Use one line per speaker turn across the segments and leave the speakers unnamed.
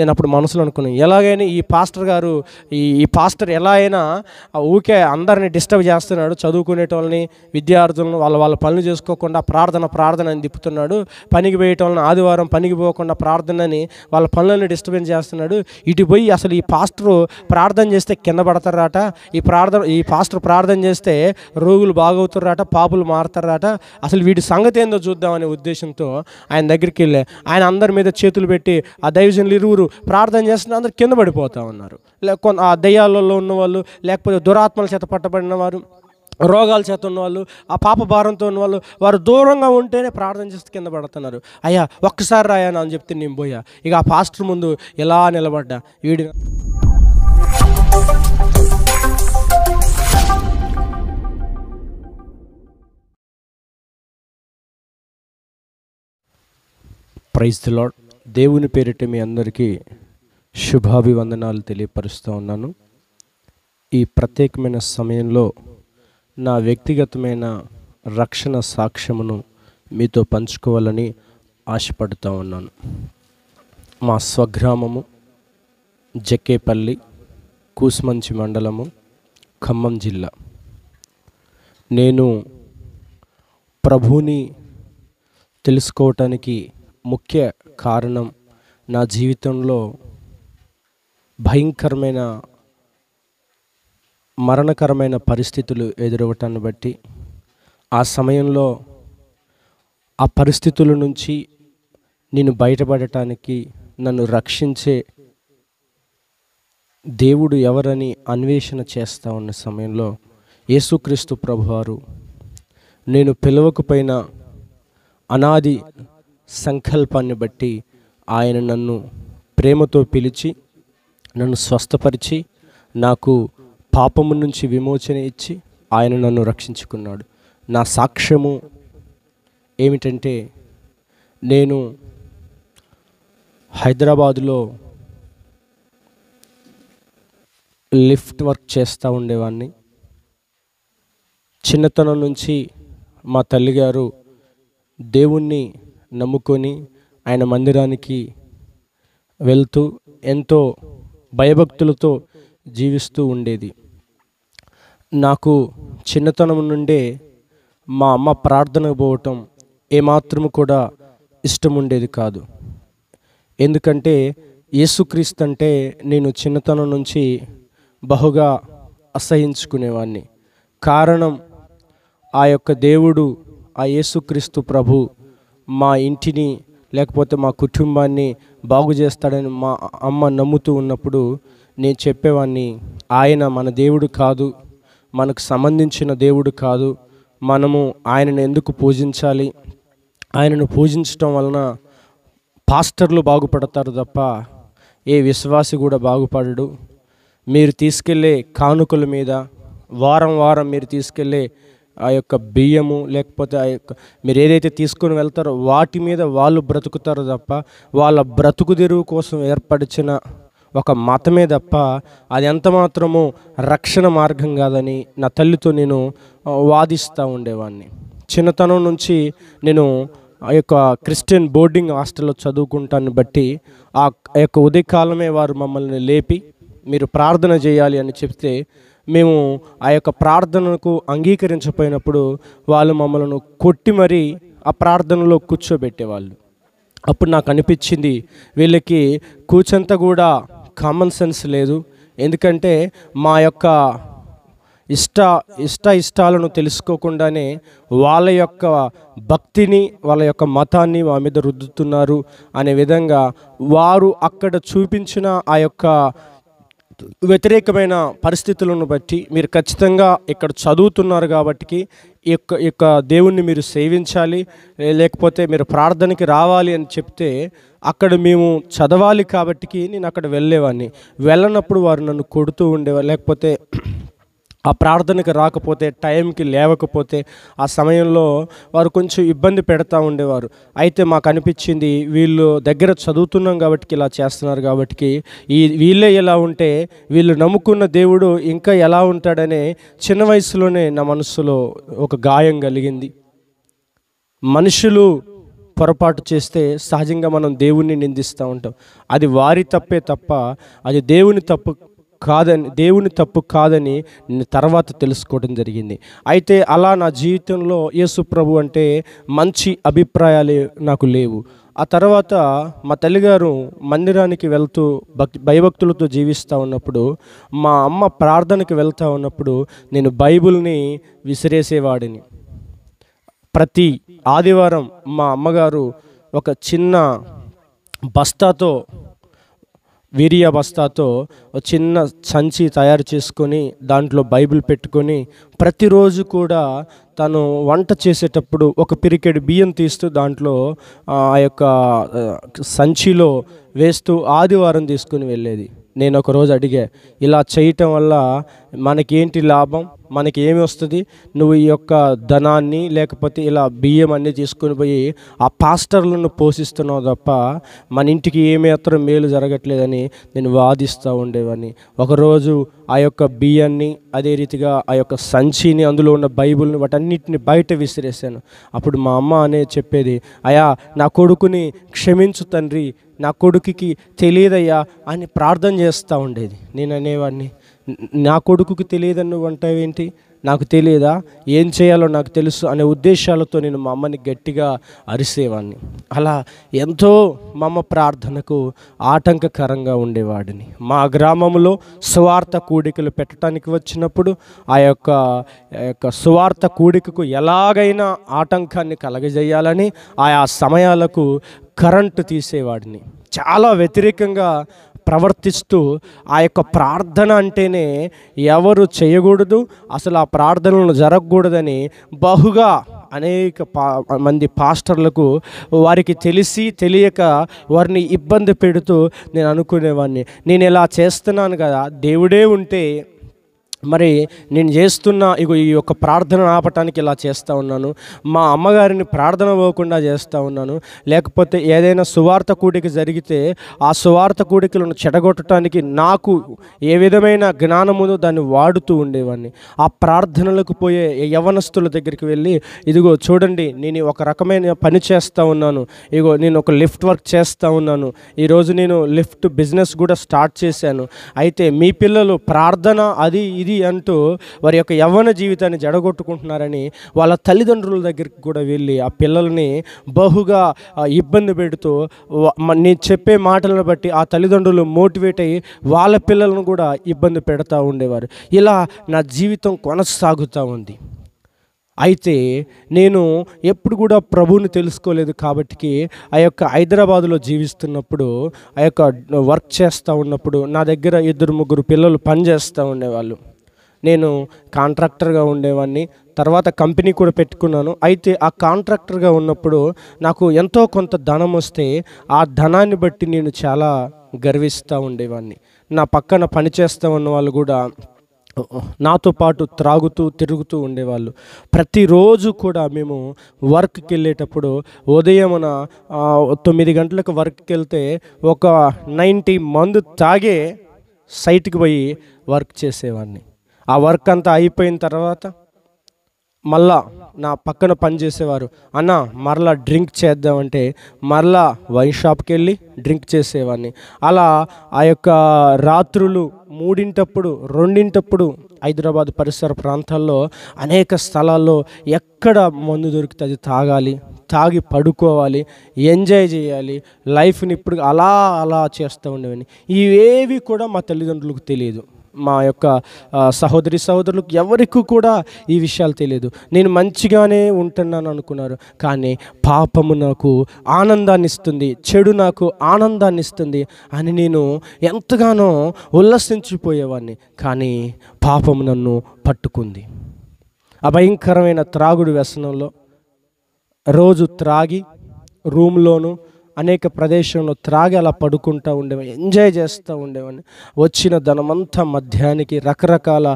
నేను అప్పుడు మనసులో అనుకున్నాను ఎలాగైనా ఈ పాస్టర్ గారు ఈ ఈ పాస్టర్ ఎలా అయినా ఊకే అందరిని డిస్టర్బ్ చేస్తున్నాడు చదువుకునే వాళ్ళని విద్యార్థులను వాళ్ళ వాళ్ళ పనులు చేసుకోకుండా ప్రార్థన ప్రార్థన అని తిప్పుతున్నాడు పనికి వాళ్ళని ఆదివారం పనికి పోకుండా ప్రార్థనని వాళ్ళ పనులను డిస్టర్బెన్స్ చేస్తున్నాడు ఇటు పోయి అసలు ఈ పాస్టర్ ప్రార్థన చేస్తే కింద పడతారట ఈ ప్రార్థన ఈ పాస్టర్ ప్రార్థన చేస్తే రోగులు బాగవుతారట పాపులు మారుతారట అసలు వీటి సంగతి ఏందో చూద్దామనే ఉద్దేశంతో ఆయన దగ్గరికి వెళ్ళే ఆయన అందరి మీద చేతులు పెట్టి ఆ దైవజనులు ఇరువురు ప్రార్థన చేస్తున్న అందరు కింద పడిపోతూ ఉన్నారు లేకపోతే ఆ దయ్యాలలో ఉన్నవాళ్ళు లేకపోతే దురాత్మల చేత పట్టబడిన వారు రోగాల చేత ఉన్నవాళ్ళు ఆ పాప భారంతో ఉన్నవాళ్ళు వారు దూరంగా ఉంటేనే ప్రార్థన చేస్తే కింద పడుతున్నారు అయ్యా ఒక్కసారి రాయా అని చెప్తే నేను పోయా ఇక ఆ పాస్టర్ ముందు ఎలా నిలబడ్డా వీడి ప్రైజ్ ది లాడ్ దేవుని పేరిట మీ అందరికీ శుభాభివందనాలు తెలియపరుస్తూ ఉన్నాను ఈ ప్రత్యేకమైన సమయంలో నా వ్యక్తిగతమైన రక్షణ సాక్ష్యమును మీతో పంచుకోవాలని ఆశపడుతూ ఉన్నాను మా స్వగ్రామము జక్కేపల్లి కూసుమంచి మండలము ఖమ్మం జిల్లా నేను ప్రభుని తెలుసుకోవటానికి ముఖ్య కారణం నా జీవితంలో భయంకరమైన మరణకరమైన పరిస్థితులు ఎదురవటాన్ని బట్టి ఆ సమయంలో ఆ పరిస్థితుల నుంచి నేను బయటపడటానికి నన్ను రక్షించే దేవుడు ఎవరని అన్వేషణ చేస్తూ ఉన్న సమయంలో యేసుక్రీస్తు ప్రభువారు నేను పిలవకపోయినా అనాది సంకల్పాన్ని బట్టి ఆయన నన్ను ప్రేమతో పిలిచి నన్ను స్వస్థపరిచి నాకు పాపము నుంచి విమోచన ఇచ్చి ఆయన నన్ను రక్షించుకున్నాడు నా సాక్ష్యము ఏమిటంటే నేను హైదరాబాదులో లిఫ్ట్ వర్క్ చేస్తూ ఉండేవాడిని చిన్నతనం నుంచి మా తల్లిగారు దేవుణ్ణి నమ్ముకొని ఆయన మందిరానికి వెళ్తూ ఎంతో భయభక్తులతో జీవిస్తూ ఉండేది నాకు చిన్నతనం నుండే మా అమ్మ ప్రార్థనకు పోవటం ఏమాత్రము కూడా ఇష్టం ఉండేది కాదు ఎందుకంటే యేసుక్రీస్తు అంటే నేను చిన్నతనం నుంచి బహుగా అసహించుకునేవాడిని కారణం ఆ యొక్క దేవుడు ఆ యేసుక్రీస్తు ప్రభు మా ఇంటిని లేకపోతే మా కుటుంబాన్ని బాగు చేస్తాడని మా అమ్మ నమ్ముతూ ఉన్నప్పుడు నేను చెప్పేవాడిని ఆయన మన దేవుడు కాదు మనకు సంబంధించిన దేవుడు కాదు మనము ఆయనను ఎందుకు పూజించాలి ఆయనను పూజించటం వలన పాస్టర్లు బాగుపడతారు తప్ప ఏ విశ్వాసి కూడా బాగుపడడు మీరు తీసుకెళ్ళే కానుకల మీద వారం వారం మీరు తీసుకెళ్ళే ఆ యొక్క బియ్యము లేకపోతే ఆ యొక్క మీరు ఏదైతే తీసుకొని వెళ్తారో వాటి మీద వాళ్ళు బ్రతుకుతారు తప్ప వాళ్ళ బ్రతుకు తెరువు కోసం ఏర్పరిచిన ఒక మతమే తప్ప అది ఎంత మాత్రము రక్షణ మార్గం కాదని నా తల్లితో నేను వాదిస్తూ ఉండేవాడిని చిన్నతనం నుంచి నేను ఆ యొక్క క్రిస్టియన్ బోర్డింగ్ హాస్టల్లో చదువుకుంటాను బట్టి ఆ యొక్క ఉదయకాలమే వారు మమ్మల్ని లేపి మీరు ప్రార్థన చేయాలి అని చెప్తే మేము ఆ యొక్క ప్రార్థనకు అంగీకరించపోయినప్పుడు వాళ్ళు మమ్మల్ని కొట్టి మరీ ఆ ప్రార్థనలో కూర్చోబెట్టేవాళ్ళు అప్పుడు నాకు అనిపించింది వీళ్ళకి కూచంతా కూడా కామన్ సెన్స్ లేదు ఎందుకంటే మా యొక్క ఇష్ట ఇష్ట ఇష్టాలను తెలుసుకోకుండానే వాళ్ళ యొక్క భక్తిని వాళ్ళ యొక్క మతాన్ని మా మీద రుద్దుతున్నారు అనే విధంగా వారు అక్కడ చూపించిన ఆ యొక్క వ్యతిరేకమైన పరిస్థితులను బట్టి మీరు ఖచ్చితంగా ఇక్కడ చదువుతున్నారు కాబట్టి ఈ యొక్క యొక్క దేవుణ్ణి మీరు సేవించాలి లేకపోతే మీరు ప్రార్థనకి రావాలి అని చెప్తే అక్కడ మేము చదవాలి కాబట్టి నేను అక్కడ వెళ్ళేవాడిని వెళ్ళనప్పుడు వారు నన్ను కొడుతూ ఉండేవారు లేకపోతే ఆ ప్రార్థనకు రాకపోతే టైంకి లేవకపోతే ఆ సమయంలో వారు కొంచెం ఇబ్బంది పెడతా ఉండేవారు అయితే మాకు అనిపించింది వీళ్ళు దగ్గర చదువుతున్నాం కాబట్టి ఇలా చేస్తున్నారు కాబట్టి ఈ వీళ్ళే ఇలా ఉంటే వీళ్ళు నమ్ముకున్న దేవుడు ఇంకా ఎలా ఉంటాడనే చిన్న వయసులోనే నా మనసులో ఒక గాయం కలిగింది మనుషులు పొరపాటు చేస్తే సహజంగా మనం దేవుణ్ణి నిందిస్తూ ఉంటాం అది వారి తప్పే తప్ప అది దేవుని తప్పు కాదని దేవుని తప్పు కాదని తర్వాత తెలుసుకోవడం జరిగింది అయితే అలా నా జీవితంలో యేసు ప్రభు అంటే మంచి అభిప్రాయాలు నాకు లేవు ఆ తర్వాత మా తల్లిగారు మందిరానికి వెళ్తూ భక్తి భయభక్తులతో జీవిస్తూ ఉన్నప్పుడు మా అమ్మ ప్రార్థనకి వెళ్తూ ఉన్నప్పుడు నేను బైబుల్ని విసిరేసేవాడిని ప్రతి ఆదివారం మా అమ్మగారు ఒక చిన్న బస్తాతో వీరియ బస్తాతో చిన్న సంచి తయారు చేసుకొని దాంట్లో బైబిల్ పెట్టుకొని ప్రతిరోజు కూడా తను వంట చేసేటప్పుడు ఒక పిరికెడు బియ్యం తీస్తూ దాంట్లో ఆ యొక్క సంచిలో వేస్తూ ఆదివారం తీసుకుని వెళ్ళేది నేను ఒక రోజు అడిగా ఇలా చేయటం వల్ల మనకేంటి లాభం మనకి ఏమి వస్తుంది నువ్వు ఈ యొక్క ధనాన్ని లేకపోతే ఇలా బియ్యం అన్నీ తీసుకుని పోయి ఆ పాస్టర్లను పోషిస్తున్నావు తప్ప మన ఇంటికి ఏమాత్రం మేలు జరగట్లేదని నేను వాదిస్తూ ఉండేవాడిని ఒకరోజు ఆ యొక్క బియ్యాన్ని అదే రీతిగా ఆ యొక్క సంచి మంచిని అందులో ఉన్న బైబుల్ని వాటన్నిటిని బయట విసిరేసాను అప్పుడు మా అమ్మ అనే చెప్పేది అయా నా కొడుకుని క్షమించు తండ్రి నా కొడుకుకి తెలియదయ్యా అని ప్రార్థన చేస్తూ ఉండేది నేను అనేవాడిని నా కొడుకుకి తెలియదని నువ్వు అంటావేంటి నాకు తెలియదా ఏం చేయాలో నాకు తెలుసు అనే ఉద్దేశాలతో నేను మా అమ్మని గట్టిగా అరిసేవాడిని అలా ఎంతో మా అమ్మ ప్రార్థనకు ఆటంకకరంగా ఉండేవాడిని మా గ్రామంలో సువార్త కూడికలు పెట్టడానికి వచ్చినప్పుడు ఆ యొక్క యొక్క సువార్త కూడికకు ఎలాగైనా ఆటంకాన్ని కలగజేయాలని ఆయా సమయాలకు కరెంటు తీసేవాడిని చాలా వ్యతిరేకంగా ప్రవర్తిస్తూ ఆ యొక్క ప్రార్థన అంటేనే ఎవరు చేయకూడదు అసలు ఆ ప్రార్థనలు జరగకూడదని బహుగా అనేక పా మంది పాస్టర్లకు వారికి తెలిసి తెలియక వారిని ఇబ్బంది పెడుతూ నేను అనుకునేవాడిని నేను ఇలా చేస్తున్నాను కదా దేవుడే ఉంటే మరి నేను చేస్తున్న ఇక ఈ యొక్క ప్రార్థన ఆపటానికి ఇలా చేస్తూ ఉన్నాను మా అమ్మగారిని ప్రార్థన పోకుండా చేస్తూ ఉన్నాను లేకపోతే ఏదైనా సువార్త కూడిక జరిగితే ఆ సువార్త కూడికలను చెడగొట్టడానికి నాకు ఏ విధమైన జ్ఞానముందో దాన్ని వాడుతూ ఉండేవాడిని ఆ ప్రార్థనలకు పోయే యవనస్తుల దగ్గరికి వెళ్ళి ఇదిగో చూడండి నేను ఒక రకమైన పని చేస్తూ ఉన్నాను ఇగో నేను ఒక లిఫ్ట్ వర్క్ చేస్తూ ఉన్నాను ఈరోజు నేను లిఫ్ట్ బిజినెస్ కూడా స్టార్ట్ చేశాను అయితే మీ పిల్లలు ప్రార్థన అది ఇది ఇది అంటూ వారి యొక్క యవ్వన జీవితాన్ని జడగొట్టుకుంటున్నారని వాళ్ళ తల్లిదండ్రుల దగ్గరికి కూడా వెళ్ళి ఆ పిల్లల్ని బహుగా ఇబ్బంది పెడుతూ నేను చెప్పే మాటలను బట్టి ఆ తల్లిదండ్రులు మోటివేట్ అయ్యి వాళ్ళ పిల్లలను కూడా ఇబ్బంది పెడతా ఉండేవారు ఇలా నా జీవితం కొనసాగుతూ ఉంది అయితే నేను ఎప్పుడు కూడా ప్రభువుని తెలుసుకోలేదు కాబట్టి ఆ యొక్క హైదరాబాదులో జీవిస్తున్నప్పుడు ఆ యొక్క వర్క్ చేస్తూ ఉన్నప్పుడు నా దగ్గర ఇద్దరు ముగ్గురు పిల్లలు పని చేస్తూ ఉండేవాళ్ళు నేను కాంట్రాక్టర్గా ఉండేవాడిని తర్వాత కంపెనీ కూడా పెట్టుకున్నాను అయితే ఆ కాంట్రాక్టర్గా ఉన్నప్పుడు నాకు ఎంతో కొంత ధనం వస్తే ఆ ధనాన్ని బట్టి నేను చాలా గర్విస్తూ ఉండేవాడిని నా పక్కన పనిచేస్తూ ఉన్న వాళ్ళు కూడా నాతో పాటు త్రాగుతూ తిరుగుతూ ఉండేవాళ్ళు ప్రతిరోజు కూడా మేము వర్క్కి వెళ్ళేటప్పుడు ఉదయమున తొమ్మిది గంటలకు వర్క్కి వెళ్తే ఒక నైంటీ మందు తాగే సైట్కి పోయి వర్క్ చేసేవాడిని ఆ వర్క్ అంతా అయిపోయిన తర్వాత మళ్ళా నా పక్కన పనిచేసేవారు అన్న మరలా డ్రింక్ చేద్దామంటే మరలా వైన్ షాప్కి వెళ్ళి డ్రింక్ చేసేవాడిని అలా ఆ యొక్క రాత్రులు మూడింటప్పుడు రెండింటప్పుడు హైదరాబాద్ పరిసర ప్రాంతాల్లో అనేక స్థలాల్లో ఎక్కడ మందు దొరికితే తాగాలి తాగి పడుకోవాలి ఎంజాయ్ చేయాలి లైఫ్ని ఇప్పుడు అలా అలా చేస్తూ ఉండేవాడిని ఇవేవి కూడా మా తల్లిదండ్రులకు తెలియదు మా యొక్క సహోదరి సహోదరులకు ఎవరికి కూడా ఈ విషయాలు తెలియదు నేను మంచిగానే ఉంటున్నాను అనుకున్నారు కానీ పాపము నాకు ఆనందాన్ని ఇస్తుంది చెడు నాకు ఆనందాన్ని ఇస్తుంది అని నేను ఎంతగానో ఉల్లసించిపోయేవాడిని కానీ పాపము నన్ను పట్టుకుంది అభయంకరమైన త్రాగుడు వ్యసనంలో రోజు త్రాగి రూమ్లోనూ అనేక ప్రదేశంలో త్రాగి అలా పడుకుంటూ ఉండేవాడిని ఎంజాయ్ చేస్తూ ఉండేవాడిని వచ్చిన ధనమంతా మధ్యానికి రకరకాల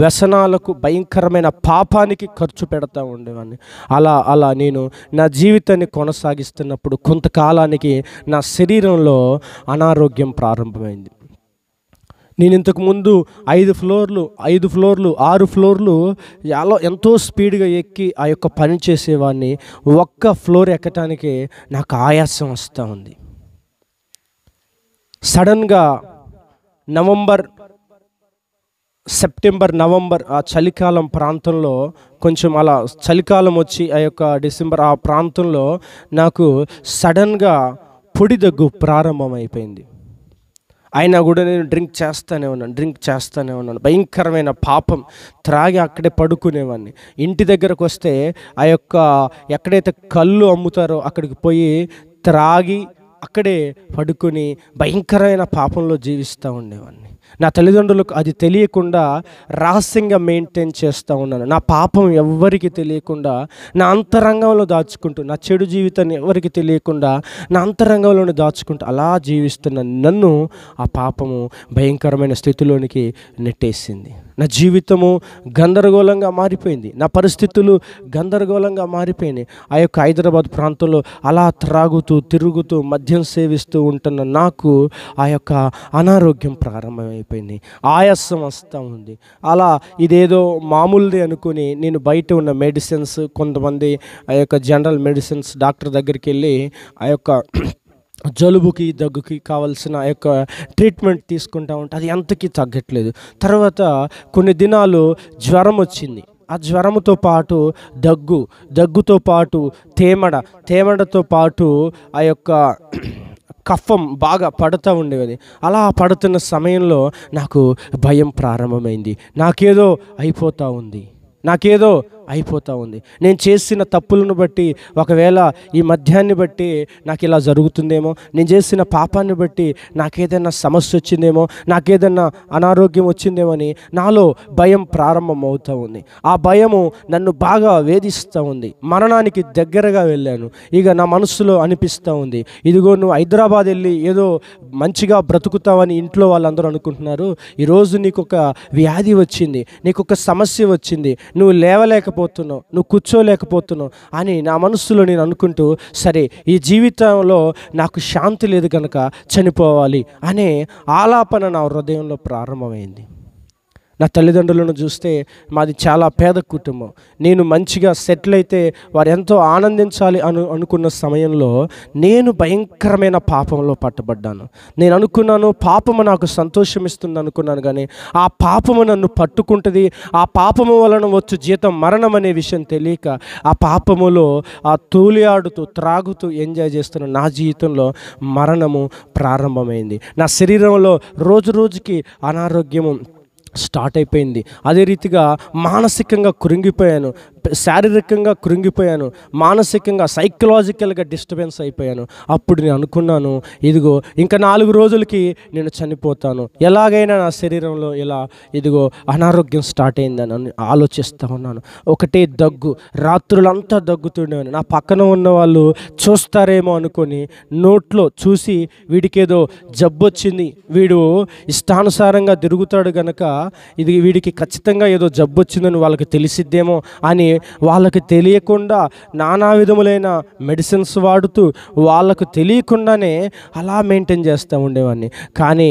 వ్యసనాలకు భయంకరమైన పాపానికి ఖర్చు పెడతా ఉండేవాడిని అలా అలా నేను నా జీవితాన్ని కొనసాగిస్తున్నప్పుడు కొంతకాలానికి నా శరీరంలో అనారోగ్యం ప్రారంభమైంది నేను ఇంతకుముందు ఐదు ఫ్లోర్లు ఐదు ఫ్లోర్లు ఆరు ఫ్లోర్లు ఎలా ఎంతో స్పీడ్గా ఎక్కి ఆ యొక్క పని చేసేవాడిని ఒక్క ఫ్లోర్ ఎక్కటానికి నాకు ఆయాసం వస్తూ ఉంది సడన్గా నవంబర్ సెప్టెంబర్ నవంబర్ ఆ చలికాలం ప్రాంతంలో కొంచెం అలా చలికాలం వచ్చి ఆ యొక్క డిసెంబర్ ఆ ప్రాంతంలో నాకు సడన్గా పొడి దగ్గు ప్రారంభమైపోయింది అయినా కూడా నేను డ్రింక్ చేస్తూనే ఉన్నాను డ్రింక్ చేస్తూనే ఉన్నాను భయంకరమైన పాపం త్రాగి అక్కడే పడుకునేవాడిని ఇంటి దగ్గరకు వస్తే ఆ యొక్క ఎక్కడైతే కళ్ళు అమ్ముతారో అక్కడికి పోయి త్రాగి అక్కడే పడుకుని భయంకరమైన పాపంలో జీవిస్తూ ఉండేవాడిని నా తల్లిదండ్రులకు అది తెలియకుండా రహస్యంగా మెయింటైన్ చేస్తూ ఉన్నాను నా పాపం ఎవరికి తెలియకుండా నా అంతరంగంలో దాచుకుంటూ నా చెడు జీవితాన్ని ఎవరికి తెలియకుండా నా అంతరంగంలోనే దాచుకుంటూ అలా జీవిస్తున్న నన్ను ఆ పాపము భయంకరమైన స్థితిలోనికి నెట్టేసింది నా జీవితము గందరగోళంగా మారిపోయింది నా పరిస్థితులు గందరగోళంగా మారిపోయినాయి ఆ యొక్క హైదరాబాద్ ప్రాంతంలో అలా త్రాగుతూ తిరుగుతూ మద్యం సేవిస్తూ ఉంటున్న నాకు ఆ యొక్క అనారోగ్యం ప్రారంభమైంది అయిపోయింది ఆయాసం వస్తూ ఉంది అలా ఇదేదో మామూలుది అనుకుని నేను బయట ఉన్న మెడిసిన్స్ కొంతమంది ఆ యొక్క జనరల్ మెడిసిన్స్ డాక్టర్ దగ్గరికి వెళ్ళి ఆ యొక్క జలుబుకి దగ్గుకి కావాల్సిన యొక్క ట్రీట్మెంట్ తీసుకుంటా ఉంటే అది ఎంతకీ తగ్గట్లేదు తర్వాత కొన్ని దినాలు జ్వరం వచ్చింది ఆ జ్వరంతో పాటు దగ్గు దగ్గుతో పాటు తేమడ తేమడతో పాటు ఆ యొక్క కఫం బాగా పడుతూ ఉండేది అలా పడుతున్న సమయంలో నాకు భయం ప్రారంభమైంది నాకేదో అయిపోతూ ఉంది నాకేదో అయిపోతూ ఉంది నేను చేసిన తప్పులను బట్టి ఒకవేళ ఈ మధ్యాన్ని బట్టి నాకు ఇలా జరుగుతుందేమో నేను చేసిన పాపాన్ని బట్టి నాకేదైనా సమస్య వచ్చిందేమో నాకేదైనా అనారోగ్యం వచ్చిందేమో అని నాలో భయం ప్రారంభమవుతూ ఉంది ఆ భయము నన్ను బాగా వేధిస్తూ ఉంది మరణానికి దగ్గరగా వెళ్ళాను ఇక నా మనసులో అనిపిస్తూ ఉంది ఇదిగో నువ్వు హైదరాబాద్ వెళ్ళి ఏదో మంచిగా బ్రతుకుతావని ఇంట్లో వాళ్ళందరూ అనుకుంటున్నారు ఈరోజు నీకు ఒక వ్యాధి వచ్చింది నీకు ఒక సమస్య వచ్చింది నువ్వు లేవలేకపో లేకపోతున్నావు నువ్వు కూర్చోలేకపోతున్నావు అని నా మనసులో నేను అనుకుంటూ సరే ఈ జీవితంలో నాకు శాంతి లేదు కనుక చనిపోవాలి అనే ఆలాపన నా హృదయంలో ప్రారంభమైంది నా తల్లిదండ్రులను చూస్తే మాది చాలా పేద కుటుంబం నేను మంచిగా సెటిల్ అయితే వారు ఎంతో ఆనందించాలి అను అనుకున్న సమయంలో నేను భయంకరమైన పాపంలో పట్టబడ్డాను నేను అనుకున్నాను పాపము నాకు సంతోషం ఇస్తుంది అనుకున్నాను కానీ ఆ పాపము నన్ను పట్టుకుంటుంది ఆ పాపము వలన వచ్చు జీతం మరణం అనే విషయం తెలియక ఆ పాపములో ఆ తూలియాడుతూ త్రాగుతూ ఎంజాయ్ చేస్తున్న నా జీవితంలో మరణము ప్రారంభమైంది నా శరీరంలో రోజు రోజుకి అనారోగ్యము స్టార్ట్ అయిపోయింది అదే రీతిగా మానసికంగా కృంగిపోయాను శారీరకంగా కృంగిపోయాను మానసికంగా సైకలాజికల్గా డిస్టర్బెన్స్ అయిపోయాను అప్పుడు నేను అనుకున్నాను ఇదిగో ఇంకా నాలుగు రోజులకి నేను చనిపోతాను ఎలాగైనా నా శరీరంలో ఇలా ఇదిగో అనారోగ్యం స్టార్ట్ అయిందని ఆలోచిస్తూ ఉన్నాను ఒకటే దగ్గు రాత్రులంతా దగ్గుతుండేవాను నా పక్కన ఉన్న వాళ్ళు చూస్తారేమో అనుకొని నోట్లో చూసి వీడికేదో జబ్బు వచ్చింది వీడు ఇష్టానుసారంగా తిరుగుతాడు కనుక ఇది వీడికి ఖచ్చితంగా ఏదో జబ్బు వచ్చిందని వాళ్ళకి తెలిసిద్దేమో అని వాళ్ళకి తెలియకుండా నానా విధములైన మెడిసిన్స్ వాడుతూ వాళ్ళకు తెలియకుండానే అలా మెయింటైన్ చేస్తూ ఉండేవాడిని కానీ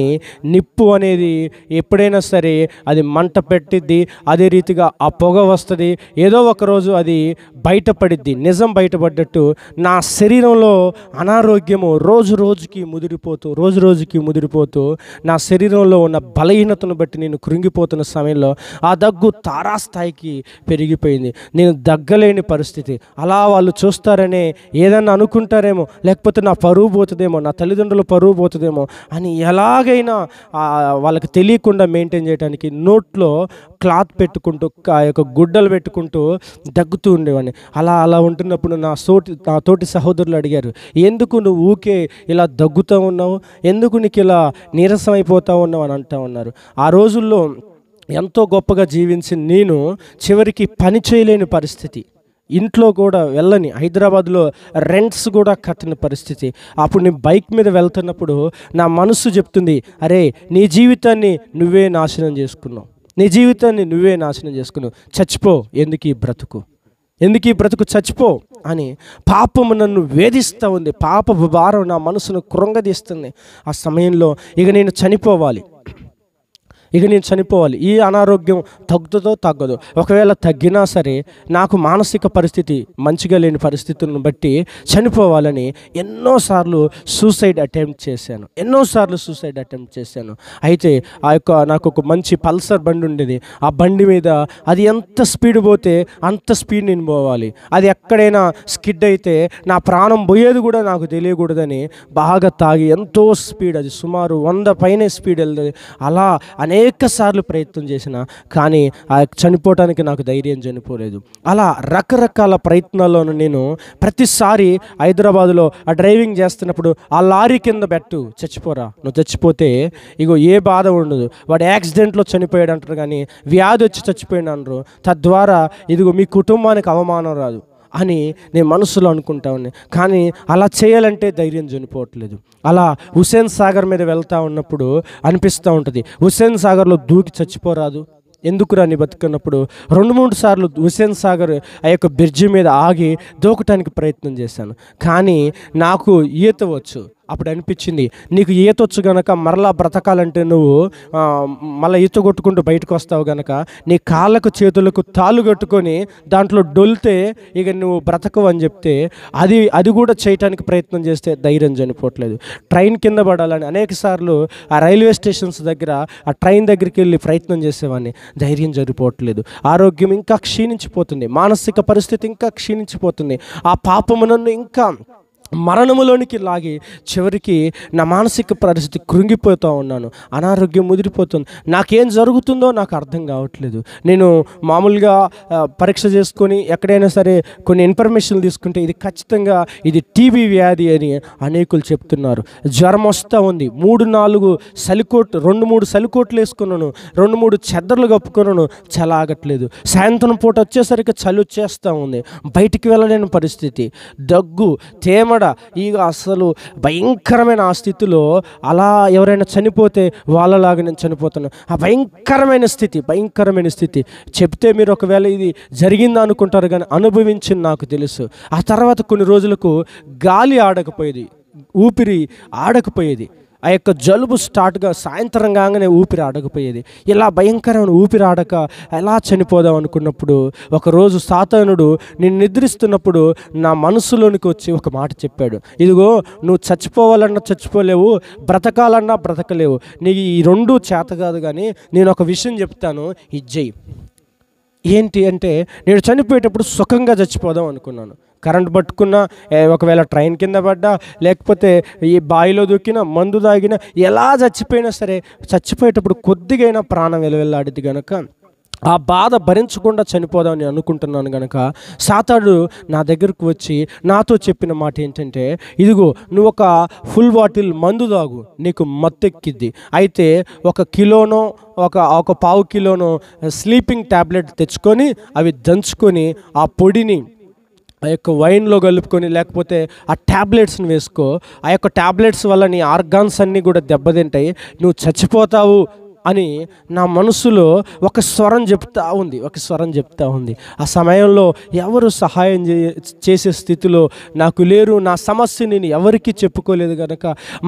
నిప్పు అనేది ఎప్పుడైనా సరే అది మంట పెట్టిద్ది అదే రీతిగా ఆ పొగ వస్తుంది ఏదో ఒకరోజు అది బయటపడిద్ది నిజం బయటపడ్డట్టు నా శరీరంలో అనారోగ్యము రోజు రోజుకి ముదిరిపోతూ రోజు రోజుకి ముదిరిపోతూ నా శరీరంలో ఉన్న బలహీనతను బట్టి నేను కృంగి కృంగిపోతున్న సమయంలో ఆ దగ్గు తారాస్థాయికి పెరిగిపోయింది నేను దగ్గలేని పరిస్థితి అలా వాళ్ళు చూస్తారనే ఏదన్నా అనుకుంటారేమో లేకపోతే నా పరువు పోతుందేమో నా తల్లిదండ్రుల పరువు పోతుందేమో అని ఎలాగైనా వాళ్ళకి తెలియకుండా మెయింటైన్ చేయడానికి నోట్లో క్లాత్ పెట్టుకుంటూ ఆ యొక్క గుడ్డలు పెట్టుకుంటూ దగ్గుతూ ఉండేవాడిని అలా అలా ఉంటున్నప్పుడు నా సోటి నా తోటి సహోదరులు అడిగారు ఎందుకు నువ్వు ఊకే ఇలా దగ్గుతూ ఉన్నావు ఎందుకు నీకు ఇలా నీరసం అయిపోతూ ఉన్నావు అని అంటూ ఉన్నారు ఆ రోజుల్లో ఎంతో గొప్పగా జీవించి నేను చివరికి పని చేయలేని పరిస్థితి ఇంట్లో కూడా వెళ్ళని హైదరాబాద్లో రెంట్స్ కూడా కట్టిన పరిస్థితి అప్పుడు నేను బైక్ మీద వెళ్తున్నప్పుడు నా మనస్సు చెప్తుంది అరే నీ జీవితాన్ని నువ్వే నాశనం చేసుకున్నావు నీ జీవితాన్ని నువ్వే నాశనం చేసుకున్నావు చచ్చిపో ఎందుకు ఈ బ్రతుకు ఎందుకు ఈ బ్రతుకు చచ్చిపో అని పాపము నన్ను వేధిస్తూ ఉంది పాప భారం నా మనసును కృంగదీస్తుంది ఆ సమయంలో ఇక నేను చనిపోవాలి ఇక నేను చనిపోవాలి ఈ అనారోగ్యం తగ్గుతుందో తగ్గదు ఒకవేళ తగ్గినా సరే నాకు మానసిక పరిస్థితి మంచిగా లేని పరిస్థితులను బట్టి చనిపోవాలని ఎన్నోసార్లు సూసైడ్ అటెంప్ట్ చేశాను ఎన్నోసార్లు సూసైడ్ అటెంప్ట్ చేశాను అయితే ఆ యొక్క నాకు ఒక మంచి పల్సర్ బండి ఉండేది ఆ బండి మీద అది ఎంత స్పీడ్ పోతే అంత స్పీడ్ నేను పోవాలి అది ఎక్కడైనా స్కిడ్ అయితే నా ప్రాణం పోయేది కూడా నాకు తెలియకూడదని బాగా తాగి ఎంతో స్పీడ్ అది సుమారు వంద పైన స్పీడ్ వెళ్తుంది అలా అనేక అనేక సార్లు ప్రయత్నం చేసిన కానీ ఆ చనిపోవటానికి నాకు ధైర్యం చనిపోలేదు అలా రకరకాల ప్రయత్నాల్లోనూ నేను ప్రతిసారి హైదరాబాదులో ఆ డ్రైవింగ్ చేస్తున్నప్పుడు ఆ లారీ కింద పెట్టు చచ్చిపోరా నువ్వు చచ్చిపోతే ఇగో ఏ బాధ ఉండదు వాడు యాక్సిడెంట్లో చనిపోయాడు అంటారు కానీ వ్యాధి వచ్చి చచ్చిపోయాడు అంటారు తద్వారా ఇదిగో మీ కుటుంబానికి అవమానం రాదు అని నేను మనసులో అనుకుంటా ఉన్నా కానీ అలా చేయాలంటే ధైర్యం చనిపోవట్లేదు అలా హుసేన్ సాగర్ మీద వెళ్తూ ఉన్నప్పుడు అనిపిస్తూ ఉంటుంది హుసేన్ సాగర్లో దూకి చచ్చిపోరాదు ఎందుకురా రాని బతుకున్నప్పుడు రెండు మూడు సార్లు హుసేన్ సాగర్ ఆ యొక్క బ్రిడ్జి మీద ఆగి దూకటానికి ప్రయత్నం చేశాను కానీ నాకు ఈత వచ్చు అప్పుడు అనిపించింది నీకు ఈతొచ్చు గనక మరలా బ్రతకాలంటే నువ్వు మళ్ళీ ఈత కొట్టుకుంటూ బయటకు వస్తావు గనక నీ కాళ్ళకు చేతులకు తాళ్ళు కట్టుకొని దాంట్లో డొల్తే ఇక నువ్వు బ్రతకవు అని చెప్తే అది అది కూడా చేయటానికి ప్రయత్నం చేస్తే ధైర్యం చనిపోవట్లేదు ట్రైన్ కింద పడాలని అనేక సార్లు ఆ రైల్వే స్టేషన్స్ దగ్గర ఆ ట్రైన్ దగ్గరికి వెళ్ళి ప్రయత్నం చేసేవాడిని ధైర్యం జరిపోవట్లేదు ఆరోగ్యం ఇంకా క్షీణించిపోతుంది మానసిక పరిస్థితి ఇంకా క్షీణించిపోతుంది ఆ పాపము నన్ను ఇంకా మరణములోనికి లాగి చివరికి నా మానసిక పరిస్థితి కృంగిపోతూ ఉన్నాను అనారోగ్యం ముదిరిపోతుంది నాకేం జరుగుతుందో నాకు అర్థం కావట్లేదు నేను మామూలుగా పరీక్ష చేసుకొని ఎక్కడైనా సరే కొన్ని ఇన్ఫర్మేషన్ తీసుకుంటే ఇది ఖచ్చితంగా ఇది టీబీ వ్యాధి అని అనేకులు చెప్తున్నారు జ్వరం వస్తూ ఉంది మూడు నాలుగు సలికోట్ రెండు మూడు సలికోట్లు వేసుకున్నాను రెండు మూడు చెద్దర్లు కప్పుకున్నాను చలాగట్లేదు ఆగట్లేదు సాయంత్రం పూట వచ్చేసరికి చలి వచ్చేస్తూ ఉంది బయటికి వెళ్ళలేని పరిస్థితి దగ్గు తేమ కూడా ఈ అసలు భయంకరమైన ఆ స్థితిలో అలా ఎవరైనా చనిపోతే వాళ్ళలాగా నేను చనిపోతున్నాను ఆ భయంకరమైన స్థితి భయంకరమైన స్థితి చెప్తే మీరు ఒకవేళ ఇది జరిగిందా అనుకుంటారు కానీ అనుభవించింది నాకు తెలుసు ఆ తర్వాత కొన్ని రోజులకు గాలి ఆడకపోయేది ఊపిరి ఆడకపోయేది ఆ యొక్క జలుబు స్టార్ట్గా సాయంత్రం కాగానే ఊపిరి ఆడకపోయేది ఇలా భయంకరమైన ఊపిరి ఆడక ఎలా చనిపోదాం అనుకున్నప్పుడు ఒకరోజు సాతానుడు నేను నిద్రిస్తున్నప్పుడు నా మనసులోనికి వచ్చి ఒక మాట చెప్పాడు ఇదిగో నువ్వు చచ్చిపోవాలన్నా చచ్చిపోలేవు బ్రతకాలన్నా బ్రతకలేవు నీకు ఈ రెండు చేత కాదు కానీ నేను ఒక విషయం చెప్తాను ఇజ్జయ్ ఏంటి అంటే నేను చనిపోయేటప్పుడు సుఖంగా చచ్చిపోదాం అనుకున్నాను కరెంట్ పట్టుకున్నా ఒకవేళ ట్రైన్ కింద పడ్డా లేకపోతే ఈ బావిలో దొక్కినా మందు తాగినా ఎలా చచ్చిపోయినా సరే చచ్చిపోయేటప్పుడు కొద్దిగైనా ప్రాణం వెలువెల్లాడిద్ది కనుక ఆ బాధ భరించకుండా చనిపోదామని అనుకుంటున్నాను గనక సాతాడు నా దగ్గరకు వచ్చి నాతో చెప్పిన మాట ఏంటంటే ఇదిగో నువ్వు ఒక ఫుల్ బాటిల్ మందు తాగు నీకు మత్తెక్కిద్ది అయితే ఒక కిలోనో ఒక ఒక పావు కిలోనో స్లీపింగ్ ట్యాబ్లెట్ తెచ్చుకొని అవి దంచుకొని ఆ పొడిని ఆ యొక్క వైన్లో కలుపుకొని లేకపోతే ఆ ట్యాబ్లెట్స్ని వేసుకో ఆ యొక్క ట్యాబ్లెట్స్ వల్ల నీ ఆర్గాన్స్ అన్నీ కూడా దెబ్బతింటాయి నువ్వు చచ్చిపోతావు అని నా మనసులో ఒక స్వరం చెప్తా ఉంది ఒక స్వరం చెప్తా ఉంది ఆ సమయంలో ఎవరు సహాయం చేసే స్థితిలో నాకు లేరు నా సమస్య నేను ఎవరికి చెప్పుకోలేదు కనుక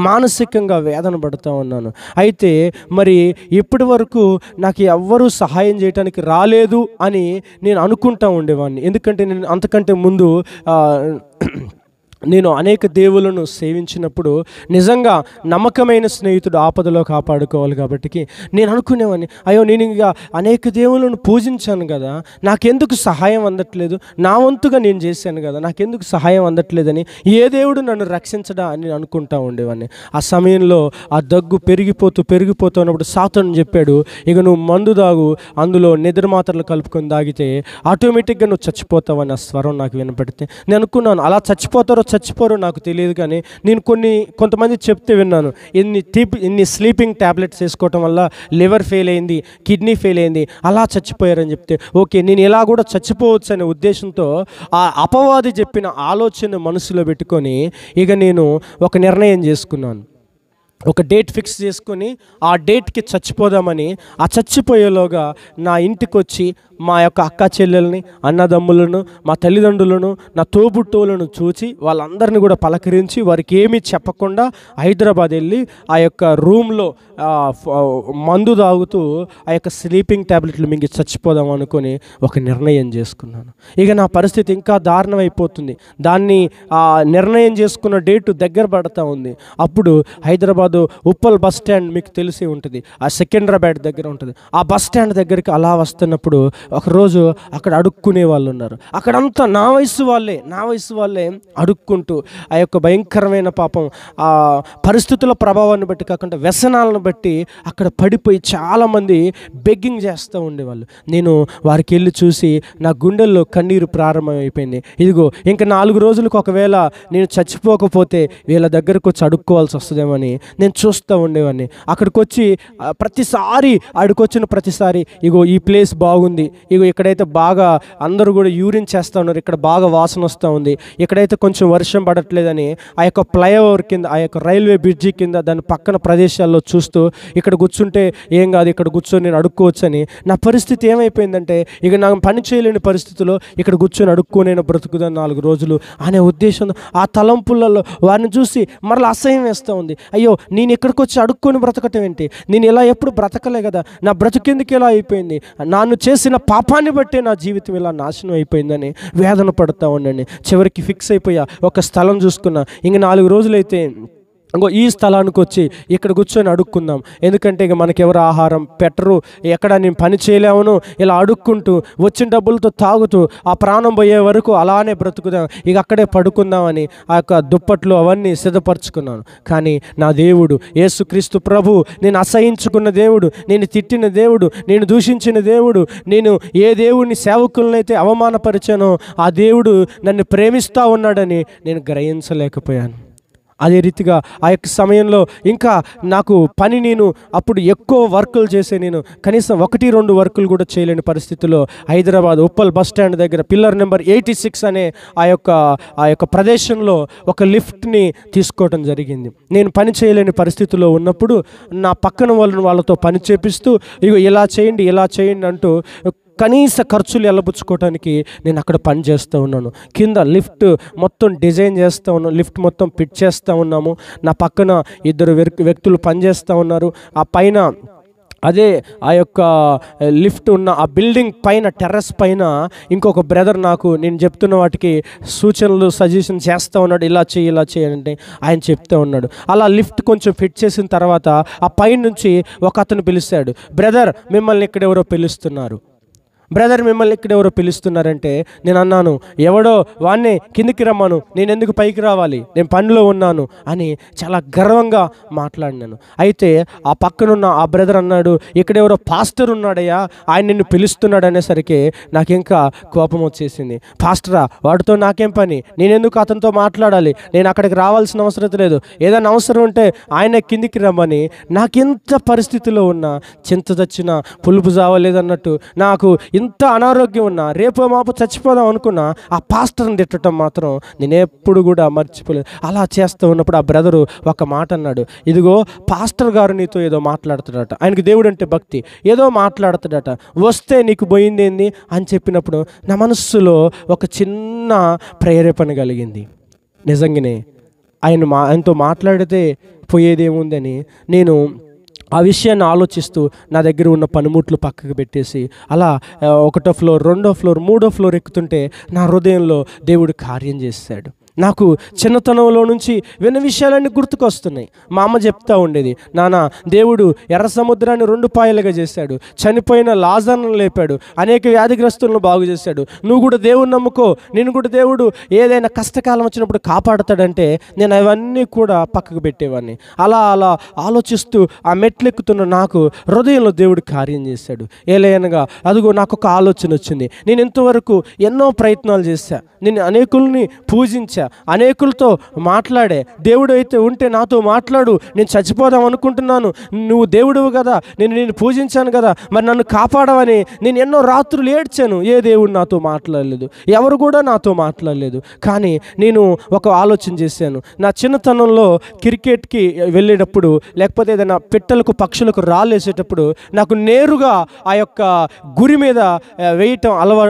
మానసికంగా వేదన పడుతూ ఉన్నాను అయితే మరి ఇప్పటి వరకు నాకు ఎవ్వరూ సహాయం చేయడానికి రాలేదు అని నేను అనుకుంటా ఉండేవాడిని ఎందుకంటే నేను అంతకంటే ముందు నేను అనేక దేవులను సేవించినప్పుడు నిజంగా నమ్మకమైన స్నేహితుడు ఆపదలో కాపాడుకోవాలి కాబట్టి నేను అనుకునేవాడిని అయ్యో నేను ఇంకా అనేక దేవులను పూజించాను కదా నాకెందుకు సహాయం అందట్లేదు నా వంతుగా నేను చేశాను కదా నాకెందుకు సహాయం అందట్లేదని ఏ దేవుడు నన్ను రక్షించడా అని అనుకుంటా ఉండేవాడిని ఆ సమయంలో ఆ దగ్గు పెరిగిపోతూ పెరిగిపోతూ ఉన్నప్పుడు సాతను చెప్పాడు ఇక నువ్వు మందు దాగు అందులో నిద్ర మాత్రలు కలుపుకొని దాగితే ఆటోమేటిక్గా నువ్వు చచ్చిపోతావని ఆ స్వరం నాకు వినపడితే నేను అనుకున్నాను అలా చచ్చిపోతారో చచ్చిపోరో నాకు తెలియదు కానీ నేను కొన్ని కొంతమంది చెప్తే విన్నాను ఎన్ని తీపి ఇన్ని స్లీపింగ్ ట్యాబ్లెట్స్ వేసుకోవటం వల్ల లివర్ ఫెయిల్ అయింది కిడ్నీ ఫెయిల్ అయింది అలా చచ్చిపోయారని చెప్తే ఓకే నేను ఇలా కూడా చచ్చిపోవచ్చు అనే ఉద్దేశంతో ఆ అపవాది చెప్పిన ఆలోచన మనసులో పెట్టుకొని ఇక నేను ఒక నిర్ణయం చేసుకున్నాను ఒక డేట్ ఫిక్స్ చేసుకొని ఆ డేట్కి చచ్చిపోదామని ఆ చచ్చిపోయేలోగా నా ఇంటికి వచ్చి మా యొక్క అక్క చెల్లెల్ని అన్నదమ్ములను మా తల్లిదండ్రులను నా తోబుట్టోలను చూచి వాళ్ళందరినీ కూడా పలకరించి వారికి ఏమీ చెప్పకుండా హైదరాబాద్ వెళ్ళి ఆ యొక్క రూమ్లో మందు తాగుతూ ఆ యొక్క స్లీపింగ్ ట్యాబ్లెట్లు మింగి చచ్చిపోదాం అనుకొని ఒక నిర్ణయం చేసుకున్నాను ఇక నా పరిస్థితి ఇంకా దారుణం అయిపోతుంది దాన్ని ఆ నిర్ణయం చేసుకున్న డేటు దగ్గర పడతా ఉంది అప్పుడు హైదరాబాదు ఉప్పల్ బస్ స్టాండ్ మీకు తెలిసి ఉంటుంది ఆ సికింద్రాబాద్ దగ్గర ఉంటుంది ఆ బస్ స్టాండ్ దగ్గరికి అలా వస్తున్నప్పుడు ఒకరోజు అక్కడ అడుక్కునే వాళ్ళు ఉన్నారు అక్కడంతా నా వయసు వాళ్ళే నా వయసు వాళ్ళే అడుక్కుంటూ ఆ యొక్క భయంకరమైన పాపం ఆ పరిస్థితుల ప్రభావాన్ని బట్టి కాకుండా వ్యసనాలను బట్టి అక్కడ పడిపోయి చాలామంది బెగ్గింగ్ చేస్తూ ఉండేవాళ్ళు నేను వారికి వెళ్ళి చూసి నా గుండెల్లో కన్నీరు ప్రారంభమైపోయింది ఇదిగో ఇంకా నాలుగు రోజులకు ఒకవేళ నేను చచ్చిపోకపోతే వీళ్ళ దగ్గరకు వచ్చి అడుక్కోవాల్సి వస్తుందేమో అని నేను చూస్తూ ఉండేవాడిని అక్కడికి వచ్చి ప్రతిసారి అడుకొచ్చిన ప్రతిసారి ఇగో ఈ ప్లేస్ బాగుంది ఇక ఇక్కడైతే బాగా అందరూ కూడా యూరిన్ చేస్తూ ఉన్నారు ఇక్కడ బాగా వాసన వస్తూ ఉంది ఇక్కడైతే కొంచెం వర్షం పడట్లేదని ఆ యొక్క ఫ్లైఓవర్ కింద ఆ యొక్క రైల్వే బ్రిడ్జి కింద దాని పక్కన ప్రదేశాల్లో చూస్తూ ఇక్కడ కూర్చుంటే ఏం కాదు ఇక్కడ కూర్చొని నేను అడుక్కోవచ్చని నా పరిస్థితి ఏమైపోయిందంటే ఇక నాకు పని చేయలేని పరిస్థితిలో ఇక్కడ కూర్చొని అడుక్కో నేను బ్రతుకుదాను నాలుగు రోజులు అనే ఉద్దేశం ఆ తలంపులలో వారిని చూసి మరలా అసహ్యం వేస్తూ ఉంది అయ్యో నేను ఇక్కడికి వచ్చి అడుక్కొని బ్రతకటం ఏంటి నేను ఇలా ఎప్పుడు బ్రతకలే కదా నా బ్రతుకెందుకు ఇలా అయిపోయింది నన్ను చేసిన పాపాన్ని బట్టే నా జీవితం ఇలా నాశనం అయిపోయిందని వేదన పడతా ఉండండి చివరికి ఫిక్స్ అయిపోయా ఒక స్థలం చూసుకున్నా ఇంక నాలుగు రోజులైతే ఇంకో ఈ స్థలానికి వచ్చి ఇక్కడ కూర్చొని అడుక్కుందాం ఎందుకంటే ఇక మనకెవరు ఆహారం పెట్టరు ఎక్కడ నేను పని చేయలేమను ఇలా అడుక్కుంటూ వచ్చిన డబ్బులతో తాగుతూ ఆ ప్రాణం పోయే వరకు అలానే బ్రతుకుదాం ఇక అక్కడే పడుకుందామని ఆ యొక్క దుప్పట్లు అవన్నీ సిద్ధపరచుకున్నాను కానీ నా దేవుడు యేసుక్రీస్తు ప్రభు నేను అసహించుకున్న దేవుడు నేను తిట్టిన దేవుడు నేను దూషించిన దేవుడు నేను ఏ దేవుడిని సేవకులనైతే అవమానపరిచానో ఆ దేవుడు నన్ను ప్రేమిస్తూ ఉన్నాడని నేను గ్రహించలేకపోయాను అదే రీతిగా ఆ యొక్క సమయంలో ఇంకా నాకు పని నేను అప్పుడు ఎక్కువ వర్కులు చేసే నేను కనీసం ఒకటి రెండు వర్కులు కూడా చేయలేని పరిస్థితిలో హైదరాబాద్ ఉప్పల్ బస్ స్టాండ్ దగ్గర పిల్లర్ నెంబర్ ఎయిటీ సిక్స్ అనే ఆ యొక్క ఆ యొక్క ప్రదేశంలో ఒక లిఫ్ట్ని తీసుకోవడం జరిగింది నేను పని చేయలేని పరిస్థితిలో ఉన్నప్పుడు నా పక్కన వాళ్ళని వాళ్ళతో పని చేపిస్తూ ఇగో ఇలా చేయండి ఇలా చేయండి అంటూ కనీస ఖర్చులు ఎల్లబుచ్చుకోవడానికి నేను అక్కడ పని చేస్తూ ఉన్నాను కింద లిఫ్ట్ మొత్తం డిజైన్ చేస్తూ ఉన్నాను లిఫ్ట్ మొత్తం పిట్ చేస్తూ ఉన్నాము నా పక్కన ఇద్దరు వ్యక్తులు పనిచేస్తూ ఉన్నారు ఆ పైన అదే ఆ యొక్క లిఫ్ట్ ఉన్న ఆ బిల్డింగ్ పైన టెర్రస్ పైన ఇంకొక బ్రదర్ నాకు నేను చెప్తున్న వాటికి సూచనలు సజెషన్ చేస్తూ ఉన్నాడు ఇలా చేయి ఇలా చేయాలంటే ఆయన చెప్తూ ఉన్నాడు అలా లిఫ్ట్ కొంచెం ఫిట్ చేసిన తర్వాత ఆ పైనుంచి ఒక అతను పిలుస్తాడు బ్రదర్ మిమ్మల్ని ఇక్కడ ఎవరో పిలుస్తున్నారు బ్రదర్ మిమ్మల్ని ఇక్కడ ఎవరో పిలుస్తున్నారంటే నేను అన్నాను ఎవడో వాణ్ణి కిందికి రమ్మను నేను ఎందుకు పైకి రావాలి నేను పనిలో ఉన్నాను అని చాలా గర్వంగా మాట్లాడినాను అయితే ఆ పక్కనున్న ఆ బ్రదర్ అన్నాడు ఇక్కడ ఎవరో పాస్టర్ ఉన్నాడయ్యా ఆయన నిన్ను పిలుస్తున్నాడు అనేసరికి నాకు ఇంకా కోపం వచ్చేసింది పాస్టరా వాటితో నాకేం పని నేనెందుకు అతనితో మాట్లాడాలి నేను అక్కడికి రావాల్సిన అవసరం లేదు ఏదైనా అవసరం ఉంటే ఆయన కిందికి రమ్మని నాకెంత పరిస్థితిలో ఉన్నా చింత చచ్చిన పులుపు జావలేదన్నట్టు నాకు ఇంత అనారోగ్యం ఉన్నా రేపు మాపు చచ్చిపోదాం అనుకున్నా ఆ పాస్టర్ని తిట్టడం మాత్రం నేను ఎప్పుడు కూడా మర్చిపోలేదు అలా చేస్తూ ఉన్నప్పుడు ఆ బ్రదరు ఒక మాట అన్నాడు ఇదిగో పాస్టర్ గారు నీతో ఏదో మాట్లాడుతాడట ఆయనకు దేవుడు అంటే భక్తి ఏదో మాట్లాడుతాడట వస్తే నీకు పోయిందేంది అని చెప్పినప్పుడు నా మనస్సులో ఒక చిన్న ప్రేరేపణ కలిగింది నిజంగానే ఆయన మా ఆయనతో మాట్లాడితే పోయేదేముందని నేను ఆ విషయాన్ని ఆలోచిస్తూ నా దగ్గర ఉన్న పనిముట్లు పక్కకు పెట్టేసి అలా ఒకటో ఫ్లోర్ రెండో ఫ్లోర్ మూడో ఫ్లోర్ ఎక్కుతుంటే నా హృదయంలో దేవుడు కార్యం చేశాడు నాకు చిన్నతనంలో నుంచి విన్న విషయాలన్నీ గుర్తుకొస్తున్నాయి మా అమ్మ చెప్తా ఉండేది నాన్న దేవుడు ఎర్ర సముద్రాన్ని రెండు పాయలుగా చేశాడు చనిపోయిన లాజర్ను లేపాడు అనేక వ్యాధిగ్రస్తులను బాగు చేశాడు నువ్వు కూడా దేవుడు నమ్ముకో నేను కూడా దేవుడు ఏదైనా కష్టకాలం వచ్చినప్పుడు కాపాడతాడంటే నేను అవన్నీ కూడా పక్కకు పెట్టేవాడిని అలా అలా ఆలోచిస్తూ ఆ మెట్లెక్కుతున్న నాకు హృదయంలో దేవుడు కార్యం చేశాడు ఏలైనగా అదిగో నాకు ఒక ఆలోచన వచ్చింది నేను ఇంతవరకు ఎన్నో ప్రయత్నాలు చేశాను నేను అనేకుల్ని పూజించాను చేశా అనేకులతో మాట్లాడే దేవుడు అయితే ఉంటే నాతో మాట్లాడు నేను చచ్చిపోదాం అనుకుంటున్నాను నువ్వు దేవుడువు కదా నేను నేను పూజించాను కదా మరి నన్ను కాపాడవని నేను ఎన్నో రాత్రులు ఏడ్చాను ఏ దేవుడు నాతో మాట్లాడలేదు ఎవరు కూడా నాతో మాట్లాడలేదు కానీ నేను ఒక ఆలోచన చేశాను నా చిన్నతనంలో క్రికెట్కి వెళ్ళేటప్పుడు లేకపోతే ఏదైనా పిట్టలకు పక్షులకు రాలేసేటప్పుడు నాకు నేరుగా ఆ యొక్క గురి మీద వేయటం అలవా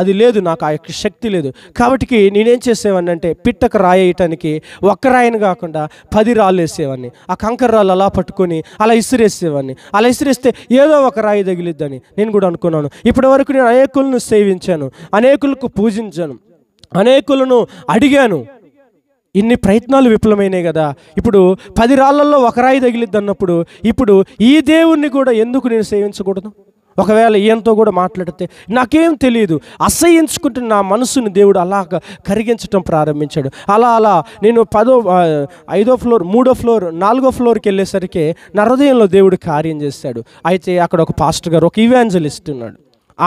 అది లేదు నాకు ఆ యొక్క శక్తి లేదు కాబట్టి నేనేం చేసేవాన్ని అంటే పిట్టకు రాయటానికి ఒక్క రాయని కాకుండా పది రాళ్ళు వేసేవాడిని ఆ కంకర రాళ్ళు అలా పట్టుకొని అలా ఇసిరేసేవాడిని అలా ఇసిరేస్తే ఏదో ఒక రాయి తగిలిద్దని నేను కూడా అనుకున్నాను ఇప్పటి వరకు నేను అనేకులను సేవించాను అనేకులకు పూజించాను అనేకులను అడిగాను ఇన్ని ప్రయత్నాలు విఫలమైనాయి కదా ఇప్పుడు పది రాళ్ళల్లో ఒక రాయి తగిలిద్దన్నప్పుడు ఇప్పుడు ఈ దేవుణ్ణి కూడా ఎందుకు నేను సేవించకూడదు ఒకవేళ ఈయనతో కూడా మాట్లాడితే నాకేం తెలియదు అసహించుకుంటున్న నా మనసును దేవుడు అలా కరిగించడం ప్రారంభించాడు అలా అలా నేను పదో ఐదో ఫ్లోర్ మూడో ఫ్లోర్ నాలుగో ఫ్లోర్కి వెళ్ళేసరికి నా హృదయంలో దేవుడు కార్యం చేశాడు అయితే అక్కడ ఒక పాస్టర్ గారు ఒక ఈవాంజలిస్ట్ ఉన్నాడు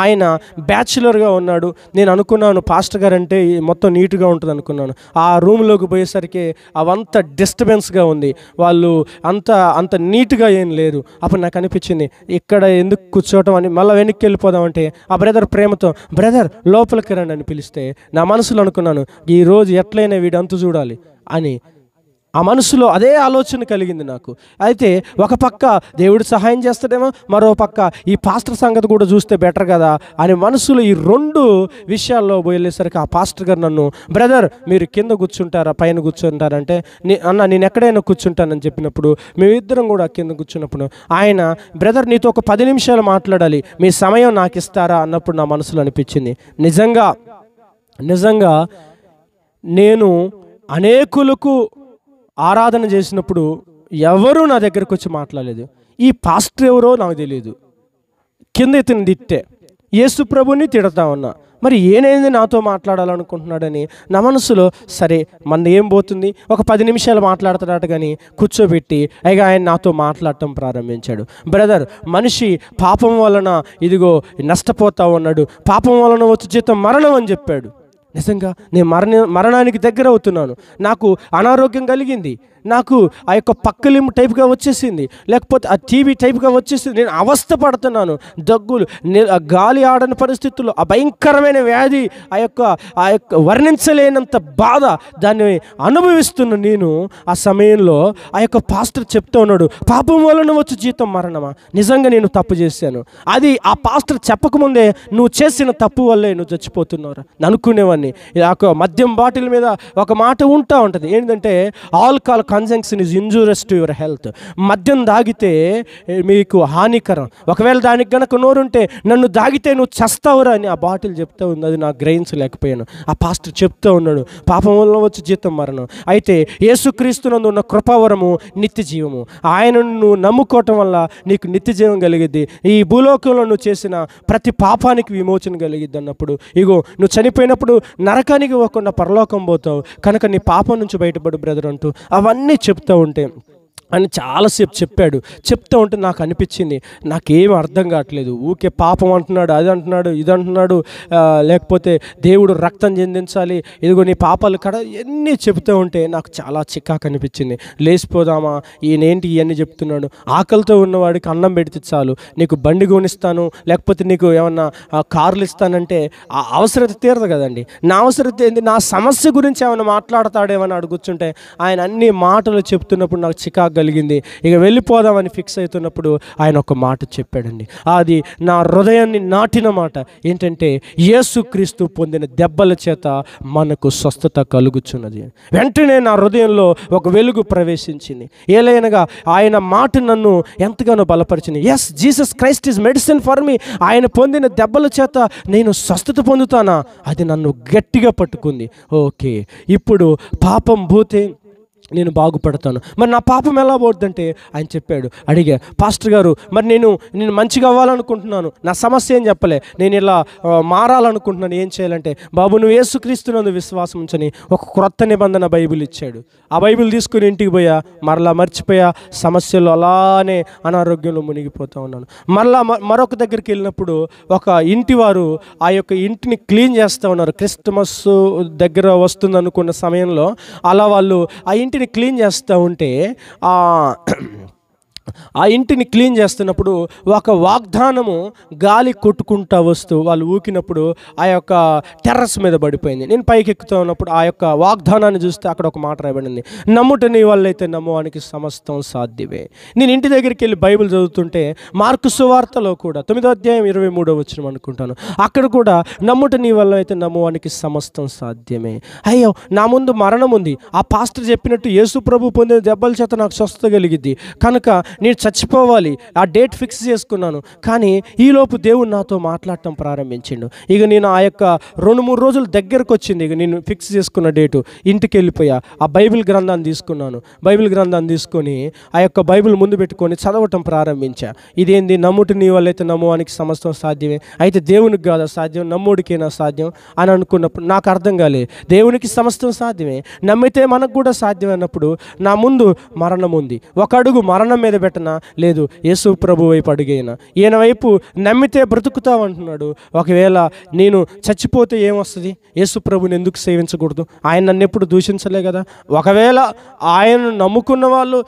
ఆయన బ్యాచులర్గా ఉన్నాడు నేను అనుకున్నాను పాస్టర్ గారు అంటే మొత్తం నీట్గా ఉంటుంది అనుకున్నాను ఆ రూమ్లోకి పోయేసరికి అవంత డిస్టర్బెన్స్గా ఉంది వాళ్ళు అంత అంత నీట్గా ఏం లేరు అప్పుడు నాకు అనిపించింది ఇక్కడ ఎందుకు కూర్చోవటం అని మళ్ళీ వెనక్కి వెళ్ళిపోదామంటే ఆ బ్రదర్ ప్రేమతో బ్రదర్ లోపలికి రండి అని పిలిస్తే నా మనసులో అనుకున్నాను ఈరోజు ఎట్లయినా వీడంతు చూడాలి అని ఆ మనసులో అదే ఆలోచన కలిగింది నాకు అయితే ఒక పక్క దేవుడు సహాయం చేస్తాడేమో మరో పక్క ఈ పాస్టర్ సంగతి కూడా చూస్తే బెటర్ కదా అని మనసులో ఈ రెండు విషయాల్లో పోయేసరికి ఆ పాస్టర్ గారు నన్ను బ్రదర్ మీరు కింద కూర్చుంటారా పైన కూర్చుంటారంటే నీ అన్న నేను ఎక్కడైనా కూర్చుంటానని చెప్పినప్పుడు మేమిద్దరం కూడా కింద కూర్చున్నప్పుడు ఆయన బ్రదర్ నీతో ఒక పది నిమిషాలు మాట్లాడాలి మీ సమయం నాకు ఇస్తారా అన్నప్పుడు నా మనసులో అనిపించింది నిజంగా నిజంగా నేను అనేకులకు ఆరాధన చేసినప్పుడు ఎవరు నా దగ్గరకు వచ్చి మాట్లాడలేదు ఈ పాస్టర్ ఎవరో నాకు తెలియదు కింద ఇతను తిట్టే యేసు ప్రభుని తిడతా ఉన్నా మరి ఏనేది నాతో మాట్లాడాలనుకుంటున్నాడని నా మనసులో సరే మన ఏం పోతుంది ఒక పది నిమిషాలు మాట్లాడుతున్నాడు కానీ కూర్చోబెట్టి అయిగా ఆయన నాతో మాట్లాడటం ప్రారంభించాడు బ్రదర్ మనిషి పాపం వలన ఇదిగో నష్టపోతా ఉన్నాడు పాపం వలన వచ్చి జీతం మరణం అని చెప్పాడు నిజంగా నేను మరణ మరణానికి దగ్గర అవుతున్నాను నాకు అనారోగ్యం కలిగింది నాకు ఆ యొక్క పక్కలింపు టైప్గా వచ్చేసింది లేకపోతే ఆ టీవీ టైప్గా వచ్చేసింది నేను అవస్థ పడుతున్నాను దగ్గులు గాలి ఆడని పరిస్థితుల్లో ఆ భయంకరమైన వ్యాధి ఆ యొక్క ఆ యొక్క వర్ణించలేనంత బాధ దాన్ని అనుభవిస్తున్న నేను ఆ సమయంలో ఆ యొక్క పాస్టర్ చెప్తూ ఉన్నాడు పాపం వలన వచ్చి జీతం మరణమా నిజంగా నేను తప్పు చేశాను అది ఆ పాస్టర్ చెప్పకముందే నువ్వు చేసిన తప్పు వల్లే నువ్వు చచ్చిపోతున్నారు అనుకునేవాడిని కానీ ఒక మద్యం బాటిల్ మీద ఒక మాట ఉంటా ఉంటుంది ఏంటంటే alcohol consumption is injurious to your health మద్యం దాగితే మీకు హానికరం ఒకవేళ దానికి కనుక నోరుంటే నన్ను దాగితే నువ్వు చస్తావురా అని ఆ బాటిల్ చెప్తా ఉంది అది నాకు గ్రహించలేకపోయాను ఆ పాస్టర్ చెప్తూ ఉన్నాడు పాపం వల్ల వచ్చి జీతం మరణం అయితే నందు ఉన్న కృపావరము నిత్య జీవము ఆయనను నువ్వు నమ్ముకోవటం వల్ల నీకు నిత్య జీవం కలిగిద్ది ఈ భూలోకంలో నువ్వు చేసిన ప్రతి పాపానికి విమోచన కలిగిద్ది అన్నప్పుడు ఇగో నువ్వు చనిపోయినప్పుడు నరకానికి పోకుండా పరలోకం పోతావు కనుక నీ పాపం నుంచి బయటపడు బ్రదర్ అంటూ అవన్నీ చెప్తూ ఉంటే అని చాలాసేపు చెప్పాడు చెప్తూ ఉంటే నాకు అనిపించింది నాకేం అర్థం కావట్లేదు ఊకే పాపం అంటున్నాడు అది అంటున్నాడు ఇది అంటున్నాడు లేకపోతే దేవుడు రక్తం చెందించాలి ఇదిగో నీ పాపాలు కడ ఎన్ని చెప్తూ ఉంటే నాకు చాలా చిక్కా కనిపించింది లేచిపోదామా ఈయనేంటి ఇవన్నీ చెప్తున్నాడు ఆకలితో ఉన్నవాడికి అన్నం పెడితే చాలు నీకు బండి కొనిస్తాను లేకపోతే నీకు ఏమన్నా కార్లు ఇస్తానంటే ఆ అవసరత తీరదు కదండి నా అవసరత ఏంది నా సమస్య గురించి ఏమైనా మాట్లాడతాడేమని అడుగుతుంటే ఆయన అన్ని మాటలు చెప్తున్నప్పుడు నాకు చికాకు కలిగింది ఇక వెళ్ళిపోదామని ఫిక్స్ అవుతున్నప్పుడు ఆయన ఒక మాట చెప్పాడండి అది నా హృదయాన్ని నాటిన మాట ఏంటంటే యేసుక్రీస్తు పొందిన దెబ్బల చేత మనకు స్వస్థత కలుగుచున్నది వెంటనే నా హృదయంలో ఒక వెలుగు ప్రవేశించింది ఏలైనగా ఆయన మాట నన్ను ఎంతగానో బలపరిచింది yes Jesus Christ is medicine for me ఆయన పొందిన దెబ్బల చేత నేను స్వస్థత పొందుతానా అది నన్ను గట్టిగా పట్టుకుంది ఓకే ఇప్పుడు పాపం భూతే నేను బాగుపడతాను మరి నా పాపం ఎలా పోద్దంటే ఆయన చెప్పాడు అడిగా పాస్టర్ గారు మరి నేను నేను మంచిగా అవ్వాలనుకుంటున్నాను నా సమస్య ఏం చెప్పలే నేను ఇలా మారాలనుకుంటున్నాను ఏం చేయాలంటే బాబు నువ్వు ఏసుక్రీస్తున్నందు విశ్వాసం ఉంచని ఒక క్రొత్త నిబంధన బైబిల్ ఇచ్చాడు ఆ బైబిల్ తీసుకుని ఇంటికి పోయా మరలా మర్చిపోయా సమస్యలు అలానే అనారోగ్యంలో మునిగిపోతూ ఉన్నాను మరలా మరొక దగ్గరికి వెళ్ళినప్పుడు ఒక ఇంటి వారు ఆ యొక్క ఇంటిని క్లీన్ చేస్తూ ఉన్నారు క్రిస్టమస్ దగ్గర వస్తుంది అనుకున్న సమయంలో అలా వాళ్ళు ఆ ఇంటి ఇంటిని క్లీన్ చేస్తూ ఉంటే ఆ ఇంటిని క్లీన్ చేస్తున్నప్పుడు ఒక వాగ్దానము గాలి కొట్టుకుంటా వస్తూ వాళ్ళు ఊకినప్పుడు ఆ యొక్క టెర్రస్ మీద పడిపోయింది నేను పైకి ఎక్కుతూ ఉన్నప్పుడు ఆ యొక్క వాగ్దానాన్ని చూస్తే అక్కడ ఒక మాట రాయబడింది నమ్ముట నీ వాళ్ళైతే నమ్మువానికి సమస్తం సాధ్యమే నేను ఇంటి దగ్గరికి వెళ్ళి బైబిల్ చదువుతుంటే మార్కు సువార్తలో కూడా తొమ్మిదో అధ్యాయం ఇరవై మూడో వచ్చిన అనుకుంటాను అక్కడ కూడా నమ్ముట నీ వల్ల అయితే నమ్మువానికి సమస్తం సాధ్యమే అయ్యో నా ముందు మరణం ఉంది ఆ పాస్టర్ చెప్పినట్టు యేసు ప్రభు పొందిన దెబ్బల చేత నాకు స్వస్థత కలిగింది కనుక నేను చచ్చిపోవాలి ఆ డేట్ ఫిక్స్ చేసుకున్నాను కానీ ఈలోపు దేవుడు నాతో మాట్లాడటం ప్రారంభించిండు ఇక నేను ఆ యొక్క రెండు మూడు రోజులు దగ్గరకు వచ్చింది ఇక నేను ఫిక్స్ చేసుకున్న డేటు ఇంటికి వెళ్ళిపోయా ఆ బైబిల్ గ్రంథాన్ని తీసుకున్నాను బైబిల్ గ్రంథాన్ని తీసుకొని ఆ యొక్క బైబిల్ ముందు పెట్టుకొని చదవటం ప్రారంభించా ఇదేంది నమ్ముటి నీ వాళ్ళైతే నమ్మువానికి సమస్తం సాధ్యమే అయితే దేవునికి కాదా సాధ్యం నమ్ముడికైనా సాధ్యం అని అనుకున్నప్పుడు నాకు అర్థం కాలేదు దేవునికి సమస్తం సాధ్యమే నమ్మితే మనకు కూడా సాధ్యమైనప్పుడు నా ముందు మరణం ఉంది ఒక అడుగు మరణం మీద నిలబెట్టనా లేదు యేసు ప్రభు వైపు అడిగైనా ఈయన వైపు నమ్మితే బ్రతుకుతావు అంటున్నాడు ఒకవేళ నేను చచ్చిపోతే ఏమొస్తుంది యేసు ప్రభుని ఎందుకు సేవించకూడదు ఆయన నన్ను ఎప్పుడు దూషించలే కదా ఒకవేళ ఆయనను నమ్ముకున్న వాళ్ళు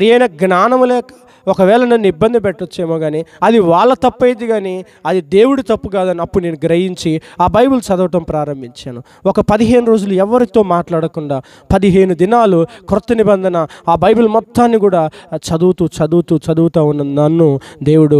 అయిన జ్ఞానం లేక ఒకవేళ నన్ను ఇబ్బంది పెట్టొచ్చేమో కానీ అది వాళ్ళ తప్పు అయితే కానీ అది దేవుడి తప్పు కాదని అప్పుడు నేను గ్రహించి ఆ బైబిల్ చదవటం ప్రారంభించాను ఒక పదిహేను రోజులు ఎవరితో మాట్లాడకుండా పదిహేను దినాలు క్రొత్త నిబంధన ఆ బైబిల్ మొత్తాన్ని కూడా చదువుతూ చదువుతూ చదువుతూ ఉన్న నన్ను దేవుడు